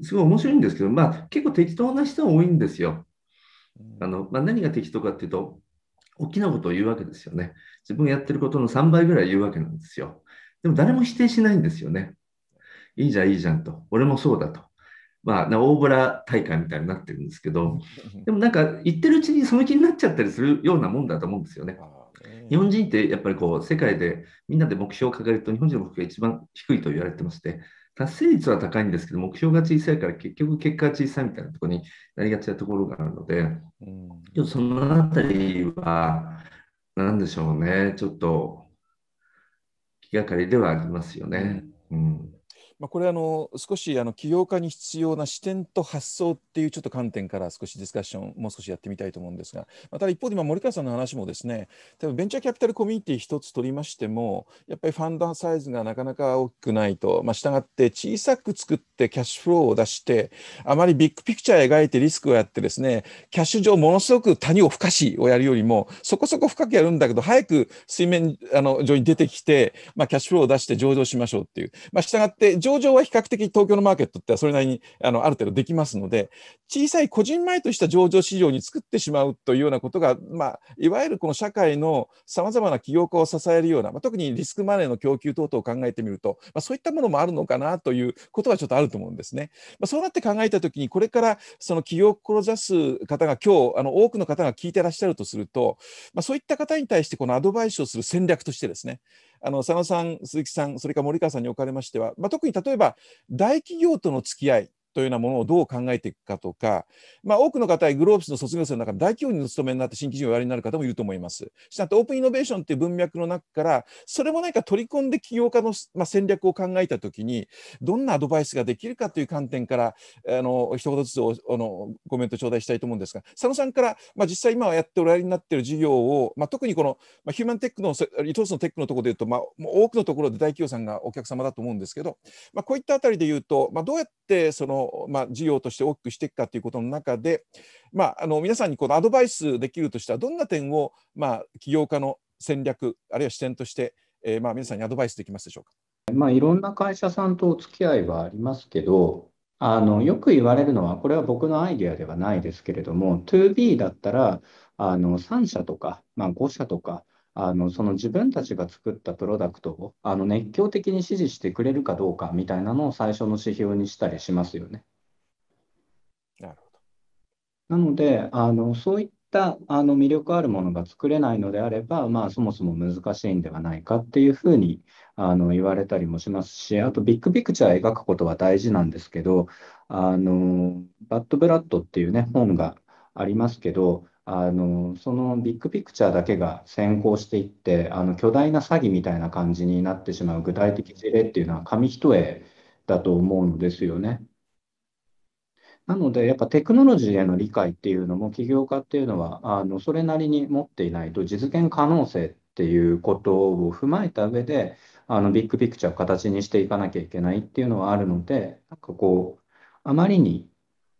[SPEAKER 4] すごい面白いんですけど、まあ、結構適当な人が多いんですよ。あのまあ、何が適当かっていうと、大きなことを言うわけですよね。自分やってることの3倍ぐらい言うわけなんですよ。でも誰も否定しないんですよね。いいじゃん、いいじゃんと。俺もそうだと。まあ、大村大会みたいになってるんですけど、<laughs> でもなんか言ってるうちにその気になっちゃったりするようなもんだと思うんですよね。日本人ってやっぱりこう世界でみんなで目標を掲げると日本人の目標が一番低いと言われてまして達成率は高いんですけど目標が小さいから結局結果が小さいみたいなところになりがちなところがあるので、うん、そのあたりは何でしょうねちょっと気がかりではありますよね。うん、
[SPEAKER 1] うんまあ、これあの少しあの起業家に必要な視点と発想っていうちょっと観点から少しディスカッションもう少しやってみたいと思うんですがまた一方で今森川さんの話もですねベンチャーキャピタルコミュニティ一つ取りましてもやっぱりファンドサイズがなかなか大きくないと、まあ、従って小さく作ってキャッシュフローを出してあまりビッグピクチャー描いてリスクをやってですねキャッシュ上ものすごく谷を深しをやるよりもそこそこ深くやるんだけど早く水面あの上に出てきて、まあ、キャッシュフローを出して上場しましょうっていう、まあ、従って上場は比較的東京のマーケットってそれなりにあのある程度できますので、小さい個人前とした上場市場に作ってしまうというようなことが、まあ、いわゆるこの社会のさまざまな起業家を支えるような、まあ、特にリスクマネーの供給等々を考えてみると、まあ、そういったものもあるのかなということはちょっとあると思うんですね。まあ、そうなって考えたときに、これからその起業を志す方が今日あの多くの方が聞いてらっしゃるとすると、まあ、そういった方に対してこのアドバイスをする戦略としてですね、あの佐野さん、鈴木さん、それから森川さんにおかれましては、まあ、特に例えば大企業との付き合い、というようなものをどう考えていくかとか、まあ、多くの方はグローブスの卒業生の中で大企業にお勤めになって新規事業をおやりになる方もいると思います。したがってオープンイノベーションという文脈の中からそれも何か取り込んで起業家の、まあ、戦略を考えたときにどんなアドバイスができるかという観点からあの一言ずつあのコメント頂戴したいと思うんですが佐野さんから、まあ、実際今やっておやりになっている事業を、まあ、特にこの、まあ、ヒューマンテックのースのテックのところでいうと、まあ、多くのところで大企業さんがお客様だと思うんですけど、まあ、こういったあたりでいうと、まあ、どうやってそのまあ、事業として大きくしていくかということの中で、まあ、あの皆さんにこのアドバイスできるとしたらどんな点を、まあ、起業家の戦略あるいは視点
[SPEAKER 2] として、えー、まあ、皆さんにアドバイスできますでしょうか。まあ、いろんな会社さんとお付き合いはありますけどあのよく言われるのはこれは僕のアイデアではないですけれども 2B だったらあの3社とか、まあ、5社とかあのその自分たちが作ったプロダクトをあの熱狂的に支持してくれるかどうかみたいなのを最初の指標にしたりしますよね。なるほどなのであのそういったあの魅力あるものが作れないのであれば、まあ、そもそも難しいんではないかっていうふうにあの言われたりもしますしあとビッグピクチャー描くことは大事なんですけどあのバッド・ブラッドっていうね本がありますけどあの、そのビッグピクチャーだけが先行していって、あの、巨大な詐欺みたいな感じになってしまう具体的事例っていうのは紙一重だと思うんですよね。なので、やっぱテクノロジーへの理解っていうのも、起業家っていうのは、あの、それなりに持っていないと実現可能性っていうことを踏まえた上で、あの、ビッグピクチャーを形にしていかなきゃいけないっていうのはあるので、なんかこう、あまりに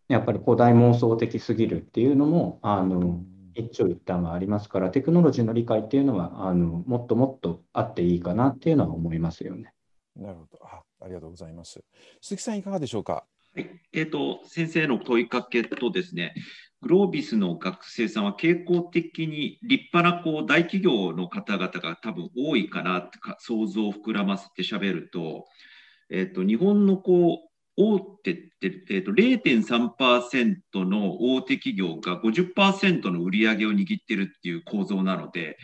[SPEAKER 2] やっぱり古代妄想的すぎるっていうのも、あの、一長一短はありますから、テクノロジーの理解っていうのは、あの、もっともっとあっていいかなっていうのは思いますよね。なるほど。あありがとうございます。鈴木
[SPEAKER 1] さん、いかがでしょうか。
[SPEAKER 3] はい、えーと、先生の問いかけとですね、グロービスの学生さんは傾向的に立派なこう大企業の方々が多分多いかなってか想像を膨らませてしゃべると、えーと日本のこう大手って、えーと、0.3%の大手企業が50%の売り上げを握ってるっていう構造なので、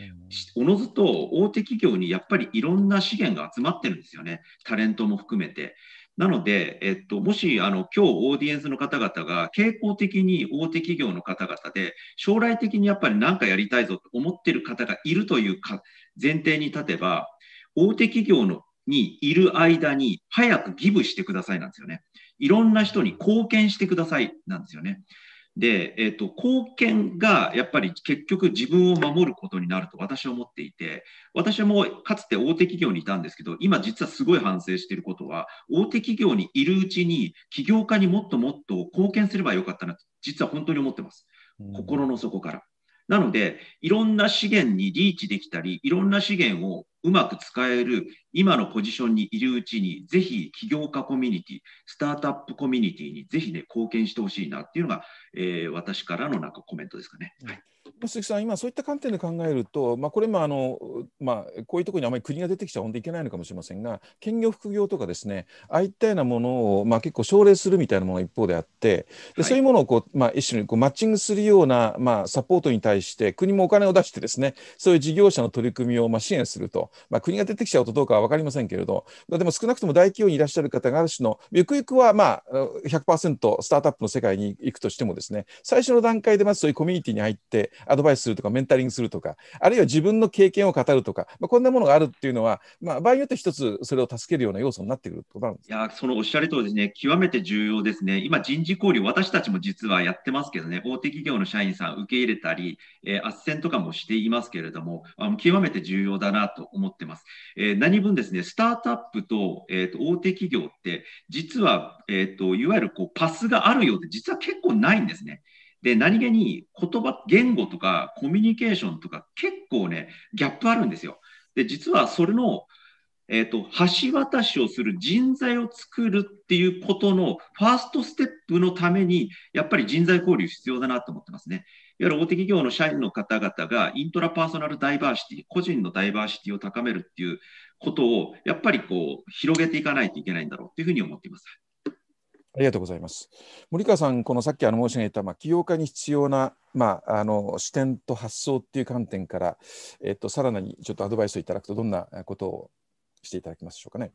[SPEAKER 3] おのずと大手企業にやっぱりいろんな資源が集まってるんですよね、タレントも含めて。なので、えっと、もしあの今日オーディエンスの方々が傾向的に大手企業の方々で将来的にやっぱり何かやりたいぞと思ってる方がいるというか前提に立てば大手企業のにいる間に早くギブしてくださいなんですよね。いろんな人に貢献してくださいなんですよね。で、えっ、ー、と、貢献がやっぱり結局自分を守ることになると私は思っていて、私はもうかつて大手企業にいたんですけど、今実はすごい反省していることは、大手企業にいるうちに起業家にもっともっと貢献すればよかったなと、実は本当に思ってます。心の底から。なので、いろんな資源にリーチできたり、いろんな資源をうまく使える今のポジションにいるうちに、ぜひ起業家コミュニティ、スタートアップコミュニティにぜひね、貢献してほしいなっていうのが、えー、私からのなんかコメントですかね。はい
[SPEAKER 1] 鈴木さん、今、そういった観点で考えると、まあ、これもあの、まあ、こういうところにあまり国が出てきちゃ本当いけないのかもしれませんが、兼業、副業とかですね、ああいったようなものを、まあ、結構奨励するみたいなものが一方であって、でそういうものをこう、まあ、一種にこうマッチングするような、まあ、サポートに対して、国もお金を出してですね、そういう事業者の取り組みをまあ支援すると、まあ、国が出てきちゃうとどうかは分かりませんけれど、でも少なくとも大企業にいらっしゃる方がある種の、ゆくゆくは、まあ、100%スタートアップの世界に行くとしてもですね、最初の段階でまずそういうコミュニティに入って、アドバイスするとかメンタリングするとかあるいは自分の経験を語るとか、まあ、こんなものがあるっていうのは、まあ、場合によって一つそれを助けるような要素になってくるってことなんで
[SPEAKER 3] すいやそのおっしゃる通りですね極めて重要ですね今人事交流私たちも実はやってますけどね大手企業の社員さん受け入れたり、えっ斡旋とかもしていますけれどもあの極めて重要だなと思ってます、えー、何分ですねスタートアップと,、えーと、大手企業って実は、えーといわゆるこうパスがあるようで実は結構ないんですね。で、何気に言葉、言語とかコミュニケーションとか結構ね、ギャップあるんですよ。で、実はそれの、えっ、ー、と、橋渡しをする人材を作るっていうことのファーストステップのために、やっぱり人材交流必要だなと思ってますね。いわゆる大手企業の社員の方々がイントラパーソナルダイバーシティ、個人のダイバーシティを高めるっていうことを、やっぱりこう、広げていかないといけないんだろうっていうふうに思っています。
[SPEAKER 1] ありがとうございます。森川さん、このさっきあの申し上げた、まあ、起業家に必要な、まあ、あの視点と発想っていう観点から、えっと、さらにちょっとアドバイスをいただくと、どん
[SPEAKER 4] なことをしていただけますでしょうかね。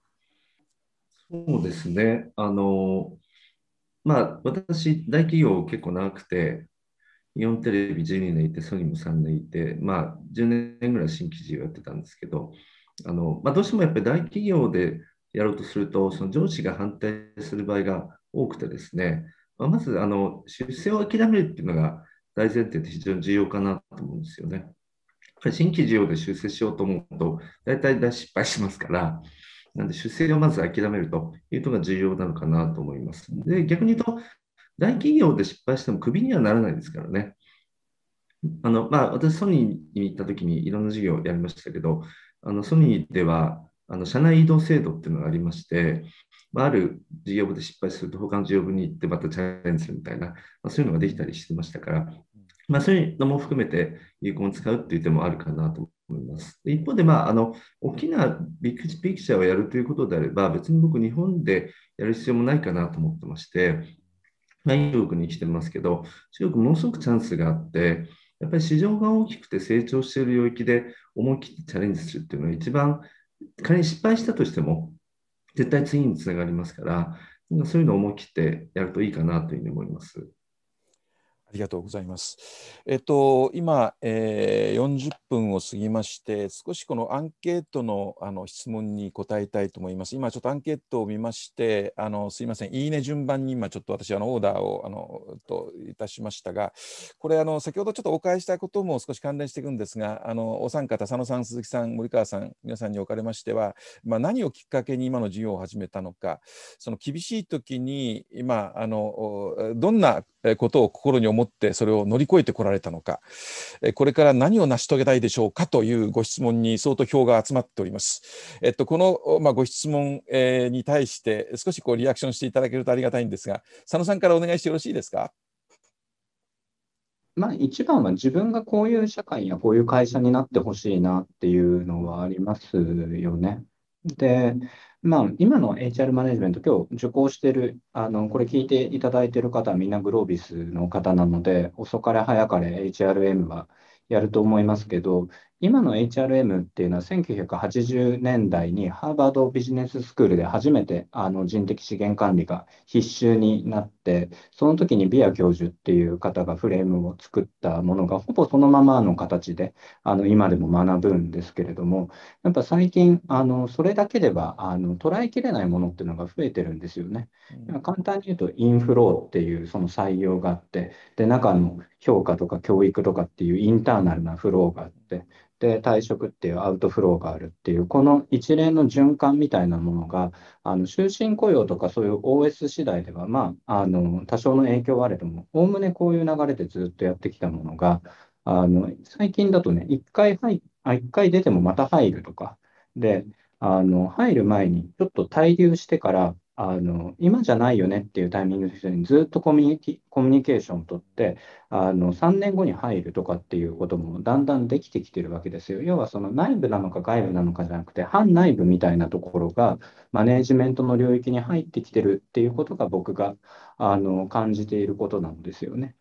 [SPEAKER 4] そうですね。あの、まあ、私、大企業結構長くて、日本テレビ12年いて、ソニーも3年いて、まあ、10年ぐらい新記事をやってたんですけど、あのまあ、どうしてもやっぱり大企業でやろうとすると、その上司が反対する場合が多くてですね、まあ、まずあの出世を諦めるっていうのが大前提で非常に重要かなと思うんですよね。やっぱり新規事業で出世しようと思うと、大体大失敗しますから、なんで出世をまず諦めるというのが重要なのかなと思います。で逆に言うと、大企業で失敗してもクビにはならないですからね。あのまあ、私、ソニーに行った時にいろんな事業をやりましたけど、あのソニーではあの社内移動制度っていうのがありまして、まあ、ある事業部で失敗すると他の事業部に行ってまたチャレンジするみたいな、まあ、そういうのができたりしてましたから、まあ、そういうのも含めて有効に使うっていう手もあるかなと思います。一方で、まあ、あの大きなビッグピクチャーをやるということであれば、別に僕、日本でやる必要もないかなと思ってまして、まあ、中国に来てますけど、中国ものすごくチャンスがあって、やっぱり市場が大きくて成長している領域で思い切ってチャレンジするっていうのは一番仮に失敗したとしても絶対次につながりますから、そういうのを思い切ってやるといいかなというふうに思います。ありがとうございます。
[SPEAKER 1] えっと、今、えー、40分を過ぎまして、少しこのアンケートのあの質問に答えたいと思います。今、ちょっとアンケートを見まして、あのすいません、いいね順番に今、ちょっと私、あのオーダーをあのといたしましたが、これあの、先ほどちょっとお返したことも少し関連していくんですが、あのお三方、佐野さん、鈴木さん、森川さん、皆さんにおかれましては、まあ、何をきっかけに今の授業を始めたのか、その厳しい時に今、あのどんなことを心に思持ってそれを乗り越えてこられたのか、えこれから何を成し遂げたいでしょうかというご質問に相当票が集まっております。えっと、この、まあ、ご質問、えー、に対して少しこうリアクションしていただけるとありがたいんですが、佐野さんからお願いしてよろしいですか。
[SPEAKER 2] まあ、一番は自分がこういう社会やこういう会社になってほしいなっていうのはありますよね。で、まあ、今の HR マネジメント、今日受講してる、あの、これ聞いていただいてる方はみんなグロービスの方なので、遅かれ早かれ HRM はやると思いますけど、今の HRM っていうのは1980年代にハーバードビジネススクールで初めてあの人的資源管理が必修になって、その時にビア教授っていう方がフレームを作ったものがほぼそのままの形であの今でも学ぶんですけれども、やっぱ最近あのそれだけではあの捉えきれないものっていうのが増えてるんですよね。簡単に言うとインフローっていうその採用があって、で中の評価とか教育とかっていうインターナルなフローがあって、で退職っていうアウトフローがあるっていう、この一連の循環みたいなものが、あの終身雇用とかそういう OS 次第では、まあ、あの多少の影響はあれども、おおむねこういう流れでずっとやってきたものが、あの最近だとね、1回入あ1回出てもまた入るとか、であの入る前にちょっと滞留してから、あの今じゃないよねっていうタイミングの人にずっとコミュニティコミュニケーションをとってあの3年後に入るとかっていうこともだんだんできてきてるわけですよ。要はその内部なのか外部なのかじゃなくて反内部みたいなところがマネージメントの領域に入ってきてるっていうことが僕があの感じていることなんですよね。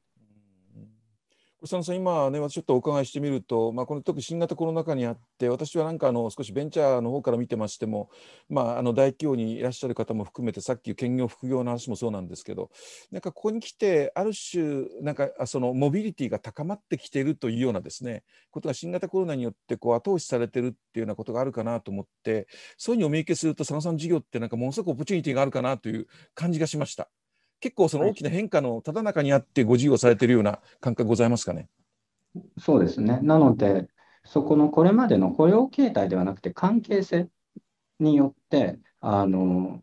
[SPEAKER 1] 佐野さん、今ね、私ちょっとお伺いしてみると、まあ、この特に新型コロナ禍にあって、私はなんかあの少しベンチャーの方から見てましても、まあ、あの大企業にいらっしゃる方も含めて、さっき兼業、副業の話もそうなんですけど、なんかここに来て、ある種、なんかそのモビリティが高まってきているというようなですね、ことが新型コロナによってこう後押しされてるっていうようなことがあるかなと思って、そういうふうにお見受けすると、佐野さん事業って、なんかものすごくオプチュニティがあるかなという感じがしました。結構その大きな変化のただ中にあってご自由をされているような感覚ございますかね。
[SPEAKER 2] そうですね。なので、そこのこれまでの雇用形態ではなくて関係性によって、あの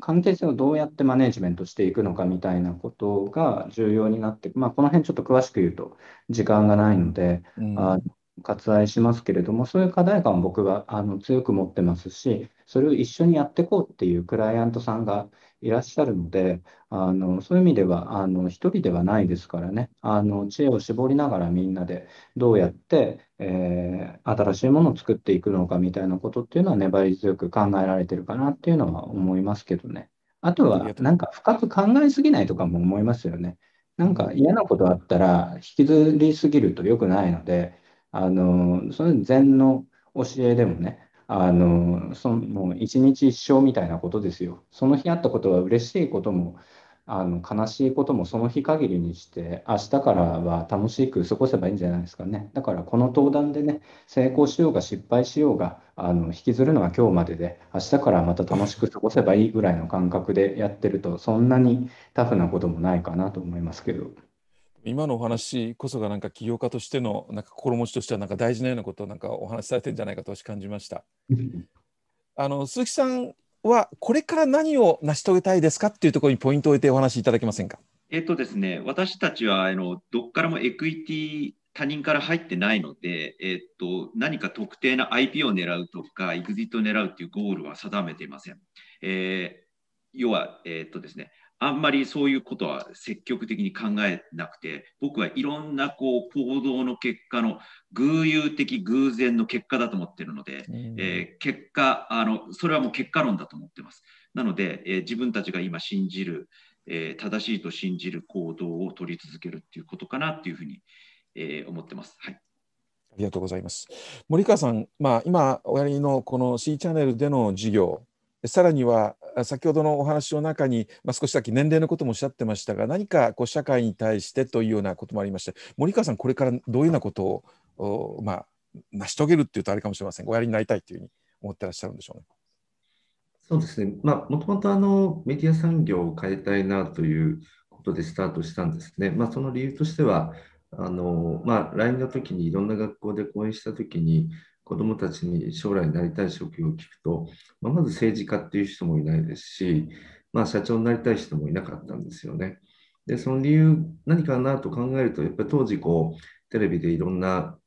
[SPEAKER 2] 関係性をどうやってマネジメントしていくのかみたいなことが重要になって、まあ、この辺ちょっと詳しく言うと時間がないので、うん、あ割愛しますけれども、そういう課題感を僕はあの強く持ってますし、それを一緒にやっていこうっていうクライアントさんがいらっしゃるので、あのそういう意味ではあの一人ではないですからねあの、知恵を絞りながらみんなでどうやって、えー、新しいものを作っていくのかみたいなことっていうのは粘り強く考えられてるかなっていうのは思いますけどね。あとはなんか深く考えすぎないとかも思いますよね。なんか嫌なことあったら引きずりすぎると良くないので、あのその禅の教えでもねあのそのもう一日一生みたいなことですよ。その日あったことは嬉しいこともあの悲しいこともその日限りにして明日からは楽しく過ごせばいいんじゃないですかねだからこの登壇でね成功しようが失敗しようがあの引きずるのは今日までで明日からまた楽しく過ごせばいいぐらいの感覚でやってるとそんなにタフなこともないかなと思いますけど。
[SPEAKER 1] 今のお話こそがなんか起業家としてのなんか心持ちとしてはなんか大事なようなことをなんかお話しされてるんじゃないかと私感じました。あの鈴木さんはこれから何を成し遂げたいですかっていうところにポイントを置いてお話しいただけませんか。
[SPEAKER 3] えっとですね、私たちはあのどっからもエクイティ他人から入ってないので、えっと、何か特定な IP を狙うとか、エグジットを狙うというゴールは定めていません。えー、要は、えっとですね、あんまりそういうことは積極的に考えなくて僕はいろんなこう行動の結果の偶有的偶然の結果だと思ってるので、ええー、結果あのそれはもう結果論だと思ってますなので、えー、自分たちが今信じる、えー、正しいと信じる行動を取り続けるっていうことかなっていうふうに、え思ってます、はい、あ
[SPEAKER 1] りがとうございます森川さん、まあ、今おやりのこの C チャンネルでの授業さらには先ほどのお話の中に、まあ、少しさっき年齢のこともおっしゃってましたが何かこう社会に対してというようなこともありまして森川さんこれからどういうようなことをまあ、成し遂げるっていうとあれかもしれませんおやりになりたいというふうに
[SPEAKER 4] 思ってらっしゃるんでしょうね。そうですね、まあ、もともとあのメディア産業を変えたいなということでスタートしたんですね。まあ、その理由としてはあのまあ、LINE の時にいろんな学校で講演した時に子どもたちに将来になりたい職業を聞くと、まあ、まず政治家っていう人もいないですし、まあ、社長になりたい人もいなかったんですよね。でその理由何かなと考えるとやっぱり当時こうテレビでいろんな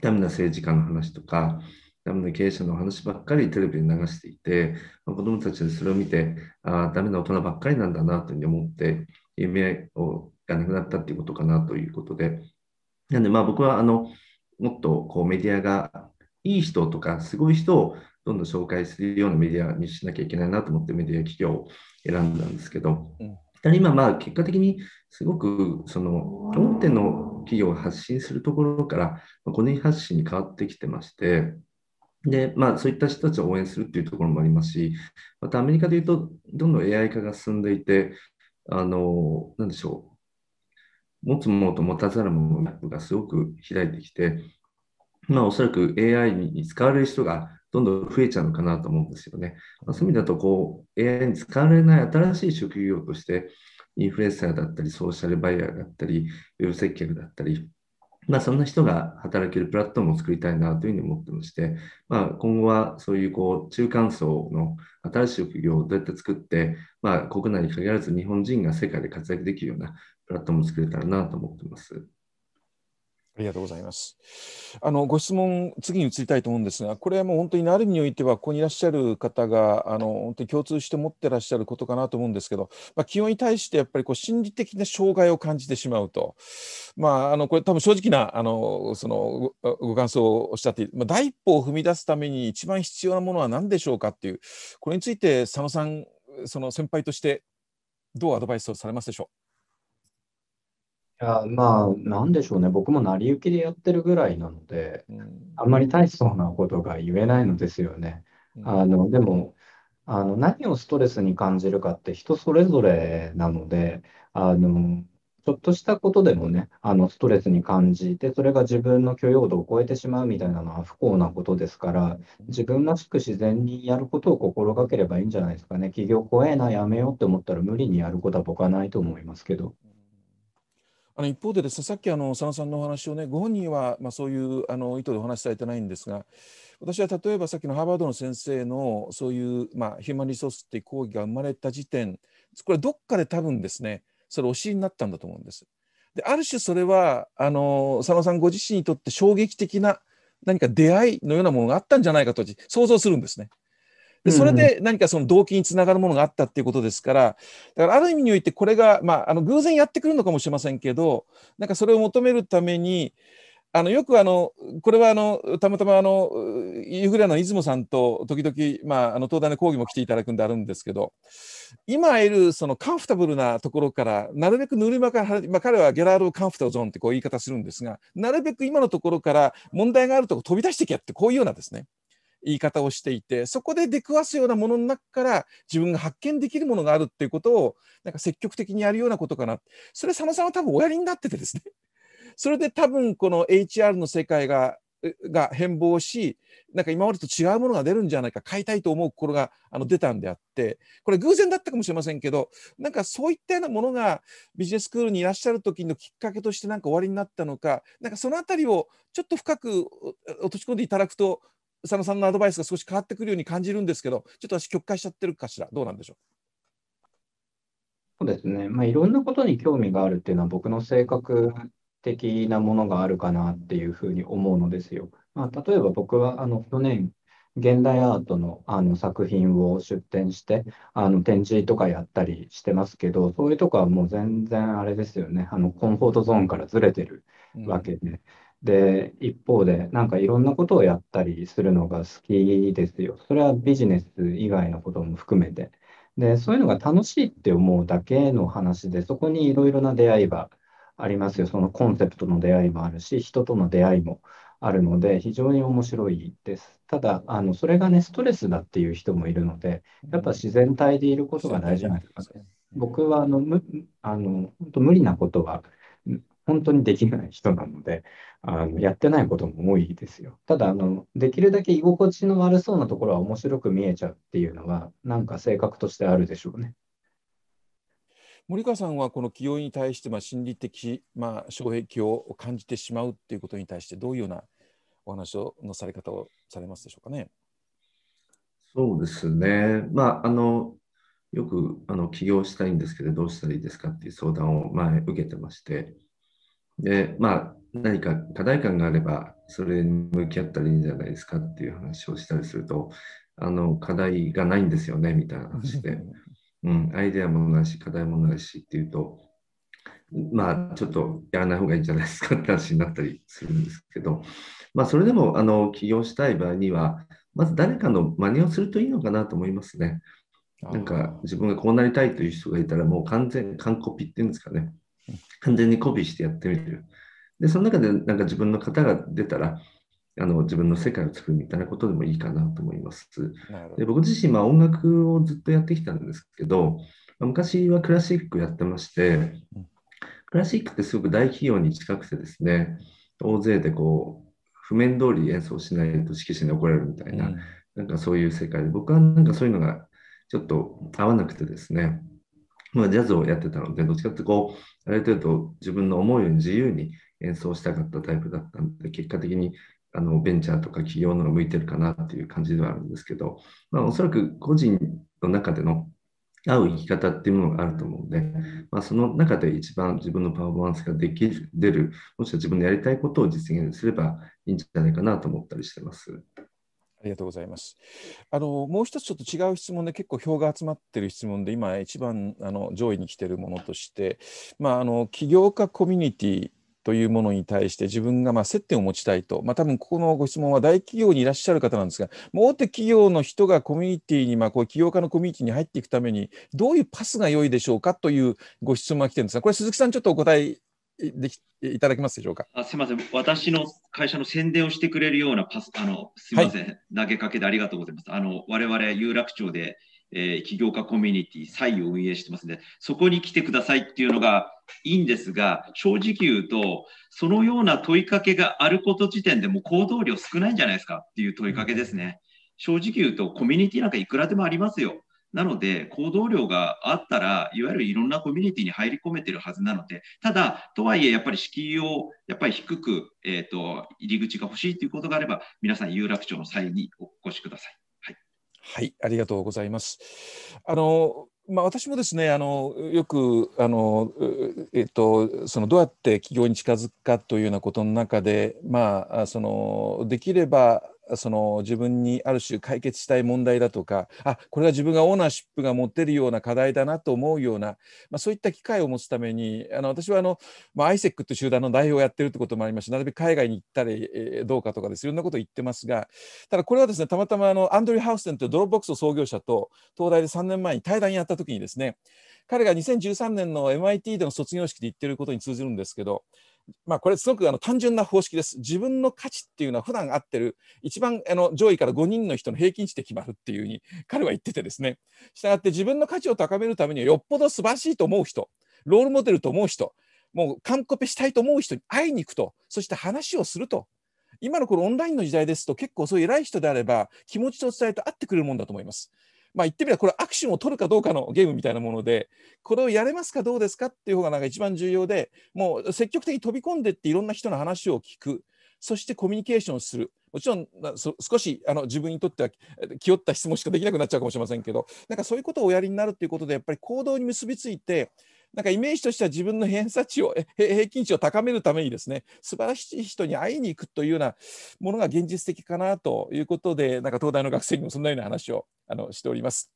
[SPEAKER 4] ダメな政治家の話とかダメな経営者の話ばっかりテレビで流していて、まあ、子どもたちはそれを見てああダメな大人ばっかりなんだなというふうに思って夢をがなくなったっていうことかなということでなんでまあ僕はあのもっとこうメディアがいい人とかすごい人をどんどん紹介するようなメディアにしなきゃいけないなと思ってメディア企業を選んだんですけど、ただ今まあ結果的にすごくその大手の企業が発信するところから個人発信に変わってきてまして、で、まあ、そういった人たちを応援するっていうところもありますし、またアメリカでいうと、どんどん AI 化が進んでいて、あの、なんでしょう、持つものと持たざるものがすごく開いてきて、まあ、おそらく AI に使われる人がどんどん増えちゃうのかなと思うんですよね。まあ、そういう意味だとこう、AI に使われない新しい職業として、インフルエンサーだったり、ソーシャルバイヤーだったり、ウェブ接客だったり、まあ、そんな人が働けるプラットフォームを作りたいなというふうに思ってまして、まあ、今後はそういうこう中間層の新しい職業をどうやって作って、まあ、国内に限らず日本人が世界で活躍できるようなプラットフォームを作れたらなと思ってます。
[SPEAKER 1] ありがとうございます。あのご質問、次に移りたいと思うんですが、これはもう本当にある意味においては、ここにいらっしゃる方が、あの本当に共通して持ってらっしゃることかなと思うんですけど、まあ、気温に対してやっぱりこう心理的な障害を感じてしまうと、まあ、あのこれ、多分正直なあのそのご感想をおっしゃって、まあ、第一歩を踏み出すために一番必要なものは何でしょうかっていう、これについて、佐野さん、その先輩として、どうアドバイスをされますでしょう。
[SPEAKER 2] いや、まあ、なんでしょうね。僕も成り行きでやってるぐらいなので、あんまり大層なことが言えないのですよね。あの、でも、あの、何をストレスに感じるかって人それぞれなので、あの、ちょっとしたことでもね、あの、ストレスに感じて、それが自分の許容度を超えてしまうみたいなのは不幸なことですから、自分らしく自然にやることを心がければいいんじゃないですかね。起業怖えな、やめようって思ったら無理にやることは僕はないと思いますけど。
[SPEAKER 1] あの一方でです、ね、さっきあの佐野さんのお話をね、ご本人はまあそういうあの意図でお話しされてないんですが、私は例えばさっきのハーバードの先生のそういう、まあ、ヒューマン・リソースっていう講義が生まれた時点、これ、どっかで多分ですね、それ、教えになったんだと思うんです。である種、それはあの佐野さんご自身にとって衝撃的な何か出会いのようなものがあったんじゃないかと想像するんですね。でそれで何かその動機につながるものがあったっていうことですから、だからある意味においてこれが、まあ、あの偶然やってくるのかもしれませんけど、なんかそれを求めるために、あのよくあのこれはあのたまたまあのユグレの出雲さんと時々、まあ、あの東大の講義も来ていただくんであるんですけど今いるそのカンフタブルなところからなるべくぬるまか、まあ、彼はゲラーをカンフトゾーンってこう言い方するんですがなるべく今のところから問題があるとこ飛び出してきゃってこういうようなですね言い方をしていてそこで出くわすようなものの中から自分が発見できるものがあるっていうことをなんか積極的にやるようなことかなそれ佐野さんは多分おやりになっててですね <laughs> それで多分この HR の世界がが変貌しなんか今までと違うものが出るんじゃないか買いたいと思う心があの出たんであってこれ偶然だったかもしれませんけどなんかそういったようなものがビジネススクールにいらっしゃる時のきっかけとしてなんか終わりになったのかなんかその辺りをちょっと深く落とし込んでいただくと佐野さんのアドバイスが少し変わってくるように感じるんですけど、ちょっと私、曲解しちゃってるかしら、どうなんでしょう。
[SPEAKER 2] そうですね、まあ、いろんなことに興味があるっていうのは、僕の性格的なものがあるかなっていうふうに思うのですよ。まあ、例えば僕はあの去年、現代アートのあの作品を出展して、あの展示とかやったりしてますけど、そういうとこはもう全然あれですよね、あのコンフォートゾーンからずれてるわけで、うんで、一方で、なんかいろんなことをやったりするのが好きですよ。それはビジネス以外のことも含めて。で、そういうのが楽しいって思うだけの話で、そこにいろいろな出会いがありますよ。そのコンセプトの出会いもあるし、人との出会いもあるので、非常に面白いです。ただ、あのそれがね、ストレスだっていう人もいるので、やっぱ自然体でいることが大事なんですかね。僕はあのむあの本当無理なことは本当にできない人なので、あのやってないことも多いですよ。ただあの、できるだけ居心地の悪そうなところは面白く見えちゃうっていうのは、なんか性格としてあるでしょうね。
[SPEAKER 1] 森川さんはこの起用に対して、まあ、心理的、まあ、障壁を感じてしまうっていうことに対して、どういうようなお話のされ方をされますでしょうかね。
[SPEAKER 4] そうですね、まあ、あのよくあの起業したいんですけど、どうしたらいいですかっていう相談を前受けてまして。で、まあ、何か課題感があれば、それに向き合ったらいいんじゃないですかっていう話をしたりすると、あの、課題がないんですよね、みたいな話で。うん、アイデアもないし、課題もないしっていうと、まあ、ちょっとやらない方がいいんじゃないですかって話になったりするんですけど、まあ、それでも、あの、起業したい場合には、まず誰かの真似をするといいのかなと思いますね。なんか、自分がこうなりたいという人がいたら、もう完全、完コピっていうんですかね。完全にコピーしてやってみる。で、その中でなんか自分の型が出たら、あの自分の世界を作るみたいなことでもいいかなと思います。で僕自身、まあ、音楽をずっとやってきたんですけど、昔はクラシックやってまして、クラシックってすごく大企業に近くてですね、大勢でこう、譜面通り演奏しないと指揮者に怒られるみたいな、うん、なんかそういう世界で、僕はなんかそういうのがちょっと合わなくてですね、まあ、ジャズをやってたので、どっちかってこう、ある程度自分の思うように自由に演奏したかったタイプだったんで、結果的にあのベンチャーとか企業の向いてるかなっていう感じではあるんですけど、まあ、おそらく個人の中での合う生き方っていうものがあると思うんで、まあ、その中で一番自分のパフォーマンスができる、出る、もしくは自分のやりたいことを実現すればいいんじゃないかなと思ったりしてます。ありがとうございます。
[SPEAKER 1] あのもう一つちょっと違う質問で結構票が集まってる質問で今一番あの上位に来てるものとして、まあ、あの起業家コミュニティというものに対して自分がま接点を持ちたいと、まあ、多分ここのご質問は大企業にいらっしゃる方なんですが、大手企業の人がコミュニティに、まあ、こう起業家のコミュニティに入っていくために、どういうパスが良いでしょうかというご質問が来てるんですが、これ、鈴木さん、ちょっとお答えできいただけますでしょうか
[SPEAKER 3] あすみません、私の会社の宣伝をしてくれるようなパス、あのすみません、はい、投げかけでありがとうございます。あの我々有楽町で、えー、起業家コミュニティ、サイを運営してますので、そこに来てくださいっていうのがいいんですが、正直言うと、そのような問いかけがあること時点でも行動量少ないんじゃないですかっていう問いかけですね。正直言うと、コミュニティなんかいくらでもありますよ。なので、行動量があったら、いわゆるいろんなコミュニティに入り込めてるはずなので、ただ、とはいえ、やっぱり敷居をやっぱり低く、えーと、入り口が欲しいということがあれば、皆さん、有楽町の際にお越しください。はい、
[SPEAKER 1] はい、ありがとうございます。あのまあ、私もですねあのよくあの、えっと、そのどうやって企業に近づくかというようなことの中で、まあ、そのできればその自分にある種解決したい問題だとかあこれが自分がオーナーシップが持ってるような課題だなと思うような、まあ、そういった機会を持つためにあの私はあの、まあ、ISEC という集団の代表をやってるってこともありましてなるべく海外に行ったり、えー、どうかとかですいろんなことを言ってますがただこれはですねたまたまあのアンドリュー・ハウステンというドロップボックスの創業者と東大で3年前に対談やった時にですね彼が2013年の MIT での卒業式で言ってることに通じるんですけどまあ、これすごくあの単純な方式です。自分の価値っていうのは普段合ってる一番あの上位から5人の人の平均値で決まるっていうふうに彼は言っててですね。したがって自分の価値を高めるためにはよっぽど素晴らしいと思う人、ロールモデルと思う人、もう完コピしたいと思う人に会いに行くと、そして話をすると。今のこのオンラインの時代ですと結構そういう偉い人であれば気持ちと伝えて会ってくれるもんだと思います。まあ、言ってみればこれアクションを取るかどうかのゲームみたいなものでこれをやれますかどうですかっていう方がなんか一番重要でもう積極的に飛び込んでっていろんな人の話を聞くそしてコミュニケーションするもちろん少しあの自分にとっては気負った質問しかできなくなっちゃうかもしれませんけどなんかそういうことをおやりになるっていうことでやっぱり行動に結びついてなんかイメージとしては自分の偏差値を <laughs> 平均値を高めるためにですね素晴らしい人に会いに行くというようなものが現実的かなということでなんか東大の学生にもそんなような話をあのしております。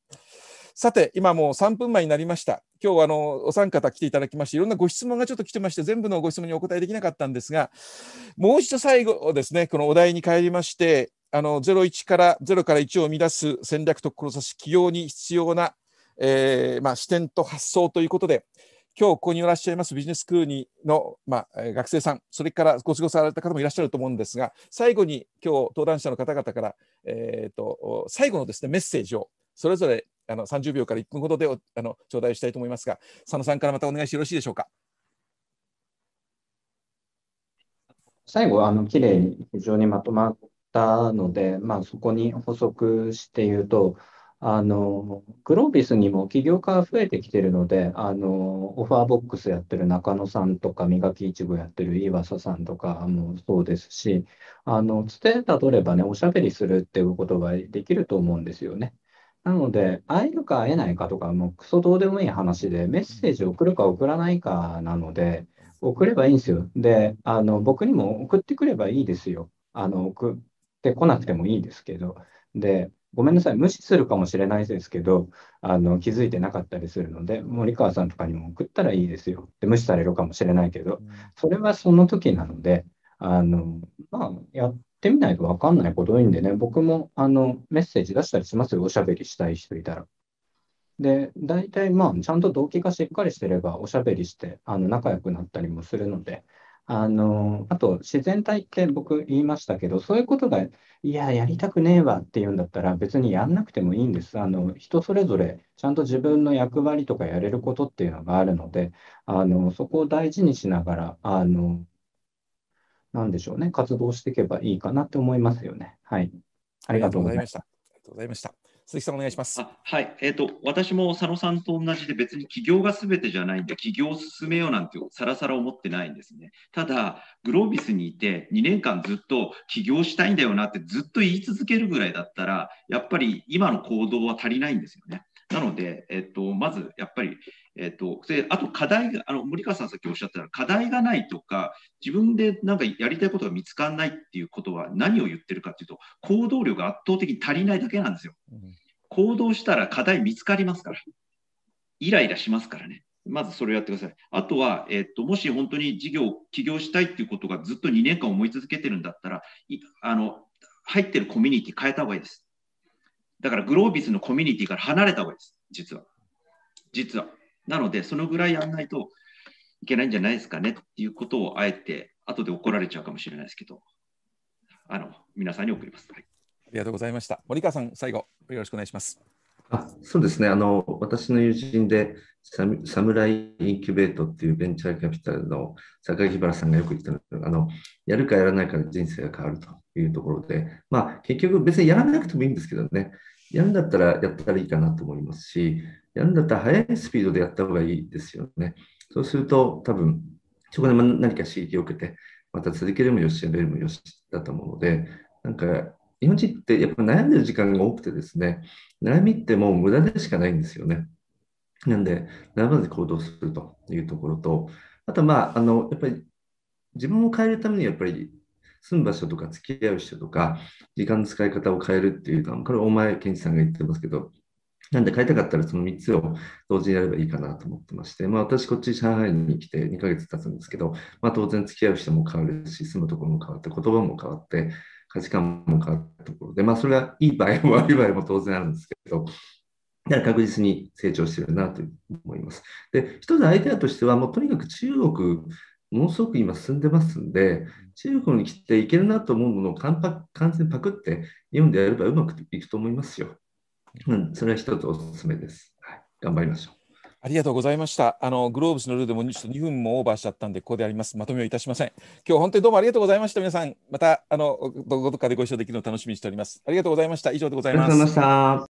[SPEAKER 1] さて、今もう3分前になりました。今日はあのお三方来ていただきまして、いろんなご質問がちょっと来てまして、全部のご質問にお答えできなかったんですが、もう一度最後ですね、このお題に帰りまして、あの01から0から1を生み出す戦略と志、起業に必要なえー、まあ、視点と発想ということで、今日ここにいらっしゃいますビジネススクールにの、まあ、学生さん、それからご過ごされた方もいらっしゃると思うんですが、最後に今日登壇者の方々から、えーと、最後のです、ね、メッセージをそれぞれあの30秒から1分ほどであの頂戴したいと思いますが、佐野さんからまたお願いしてよろしいでしょうか。
[SPEAKER 2] 最後、あの綺麗に非常にまとまったので、まあ、そこに補足して言うと、あの、グロービスにも起業家が増えてきてるので、あの、オファーボックスやってる中野さんとか、磨きいちごやってる岩佐さんとかもそうですし、あの、つてたどればね、おしゃべりするっていうことができると思うんですよね。なので、会えるか会えないかとか、もうクソどうでもいい話で、メッセージを送るか送らないかなので、送ればいいんですよ。で、あの、僕にも送ってくればいいですよ。あの、送ってこなくてもいいですけど。で、ごめんなさい、無視するかもしれないですけど、あの気づいてなかったりするので、森川さんとかにも送ったらいいですよって無視されるかもしれないけど、それはその時なので、あのまあ、やってみないと分かんないこと多いんでね、僕もあのメッセージ出したりしますよ、おしゃべりしたい人いたら。で、大体まあ、ちゃんと動機がしっかりしてれば、おしゃべりして、あの仲良くなったりもするので、あの、あと自然体って僕言いましたけど、そういうことが、いや、やりたくねえわっていうんだったら別にやんなくてもいいんです。あの、人それぞれちゃんと自分の役割とかやれることっていうのがあるので、あの、そこを大事にしながら、あの、なんでしょうね、活動していけばいいかなって思いますよね。はい。ありがとうございました。あり
[SPEAKER 3] がとうございました。鈴木さんお願いします。はい、えっ、ー、と私も佐野さんと同じで別に起業がすべてじゃないんで起業を進めようなんてさらさら思ってないんですね。ただグロービスにいて2年間ずっと起業したいんだよなってずっと言い続けるぐらいだったらやっぱり今の行動は足りないんですよね。なので、えっと、まずやっぱり、えっと、であと課題が、あの森川さんさっきおっしゃった課題がないとか、自分でなんかやりたいことが見つからないっていうことは、何を言ってるかっていうと、行動量が圧倒的に足りないだけなんですよ。行動したら課題見つかりますから、イライラしますからね。まずそれをやってください。あとは、えっと、もし本当に事業、起業したいっていうことがずっと2年間思い続けてるんだったら、あの入ってるコミュニティ変えた方がいいです。だからグロービスのコミュニティから離れた方がいいです、実は。実は。なので、そのぐらいやんないといけないんじゃないですかねっていうことをあえて、後で怒られちゃうかもし
[SPEAKER 1] れないですけど、あの皆さんに送ります、はい。ありがとうございました。森川さん、最後、よろしくお願いします。
[SPEAKER 4] あそうですねあの、私の友人でサム、ライインキュベートっていうベンチャーキャピタルの坂木原さんがよく言ったのあのやるかやらないかで人生が変わるというところで、まあ、結局別にやらなくてもいいんですけどね、やるんだったらやったらいいかなと思いますし、やるんだったら速いスピードでやった方がいいですよね。そうすると、多分そこで何か刺激を受けて、また続けるもよし、やめるもよしだと思うので、なんか、日本人ってやっぱ悩んでる時間が多くてですね、悩みってもう無駄でしかないんですよね。なんで、悩まず行動するというところと、あと、まあ、あの、やっぱり自分を変えるためにやっぱり住む場所とか付き合う人とか、時間の使い方を変えるっていうのは、これ大前健二さんが言ってますけど、なんで変えたかったらその3つを同時にやればいいかなと思ってまして、まあ私こっち上海に来て2ヶ月経つんですけど、まあ当然付き合う人も変わるし、住むところも変わって、言葉も変わって、価値観も変わったところで、まあそれはいい場合も悪い場合も当然あるんですけど、だから確実に成長してるなと思います。で、一つアイデアとしては、もうとにかく中国ものすごく今進んでますんで、中国に来ていけるなと思うものを完全にパクって日本でやればうまくいくと思いますよ。うん、それは一つおすすめです。はい、頑張りましょう。ありがとうございました。
[SPEAKER 1] あのグローブスのルールもちょっと2分もオーバーしちゃったんで、ここであります。まとめをいたしません。今日本当にどうもありがとうございました。皆さん、またあのどこかでご一緒できるのを楽しみにしております。ありがとうございました。以上でございます。ありがとうござい
[SPEAKER 4] ました。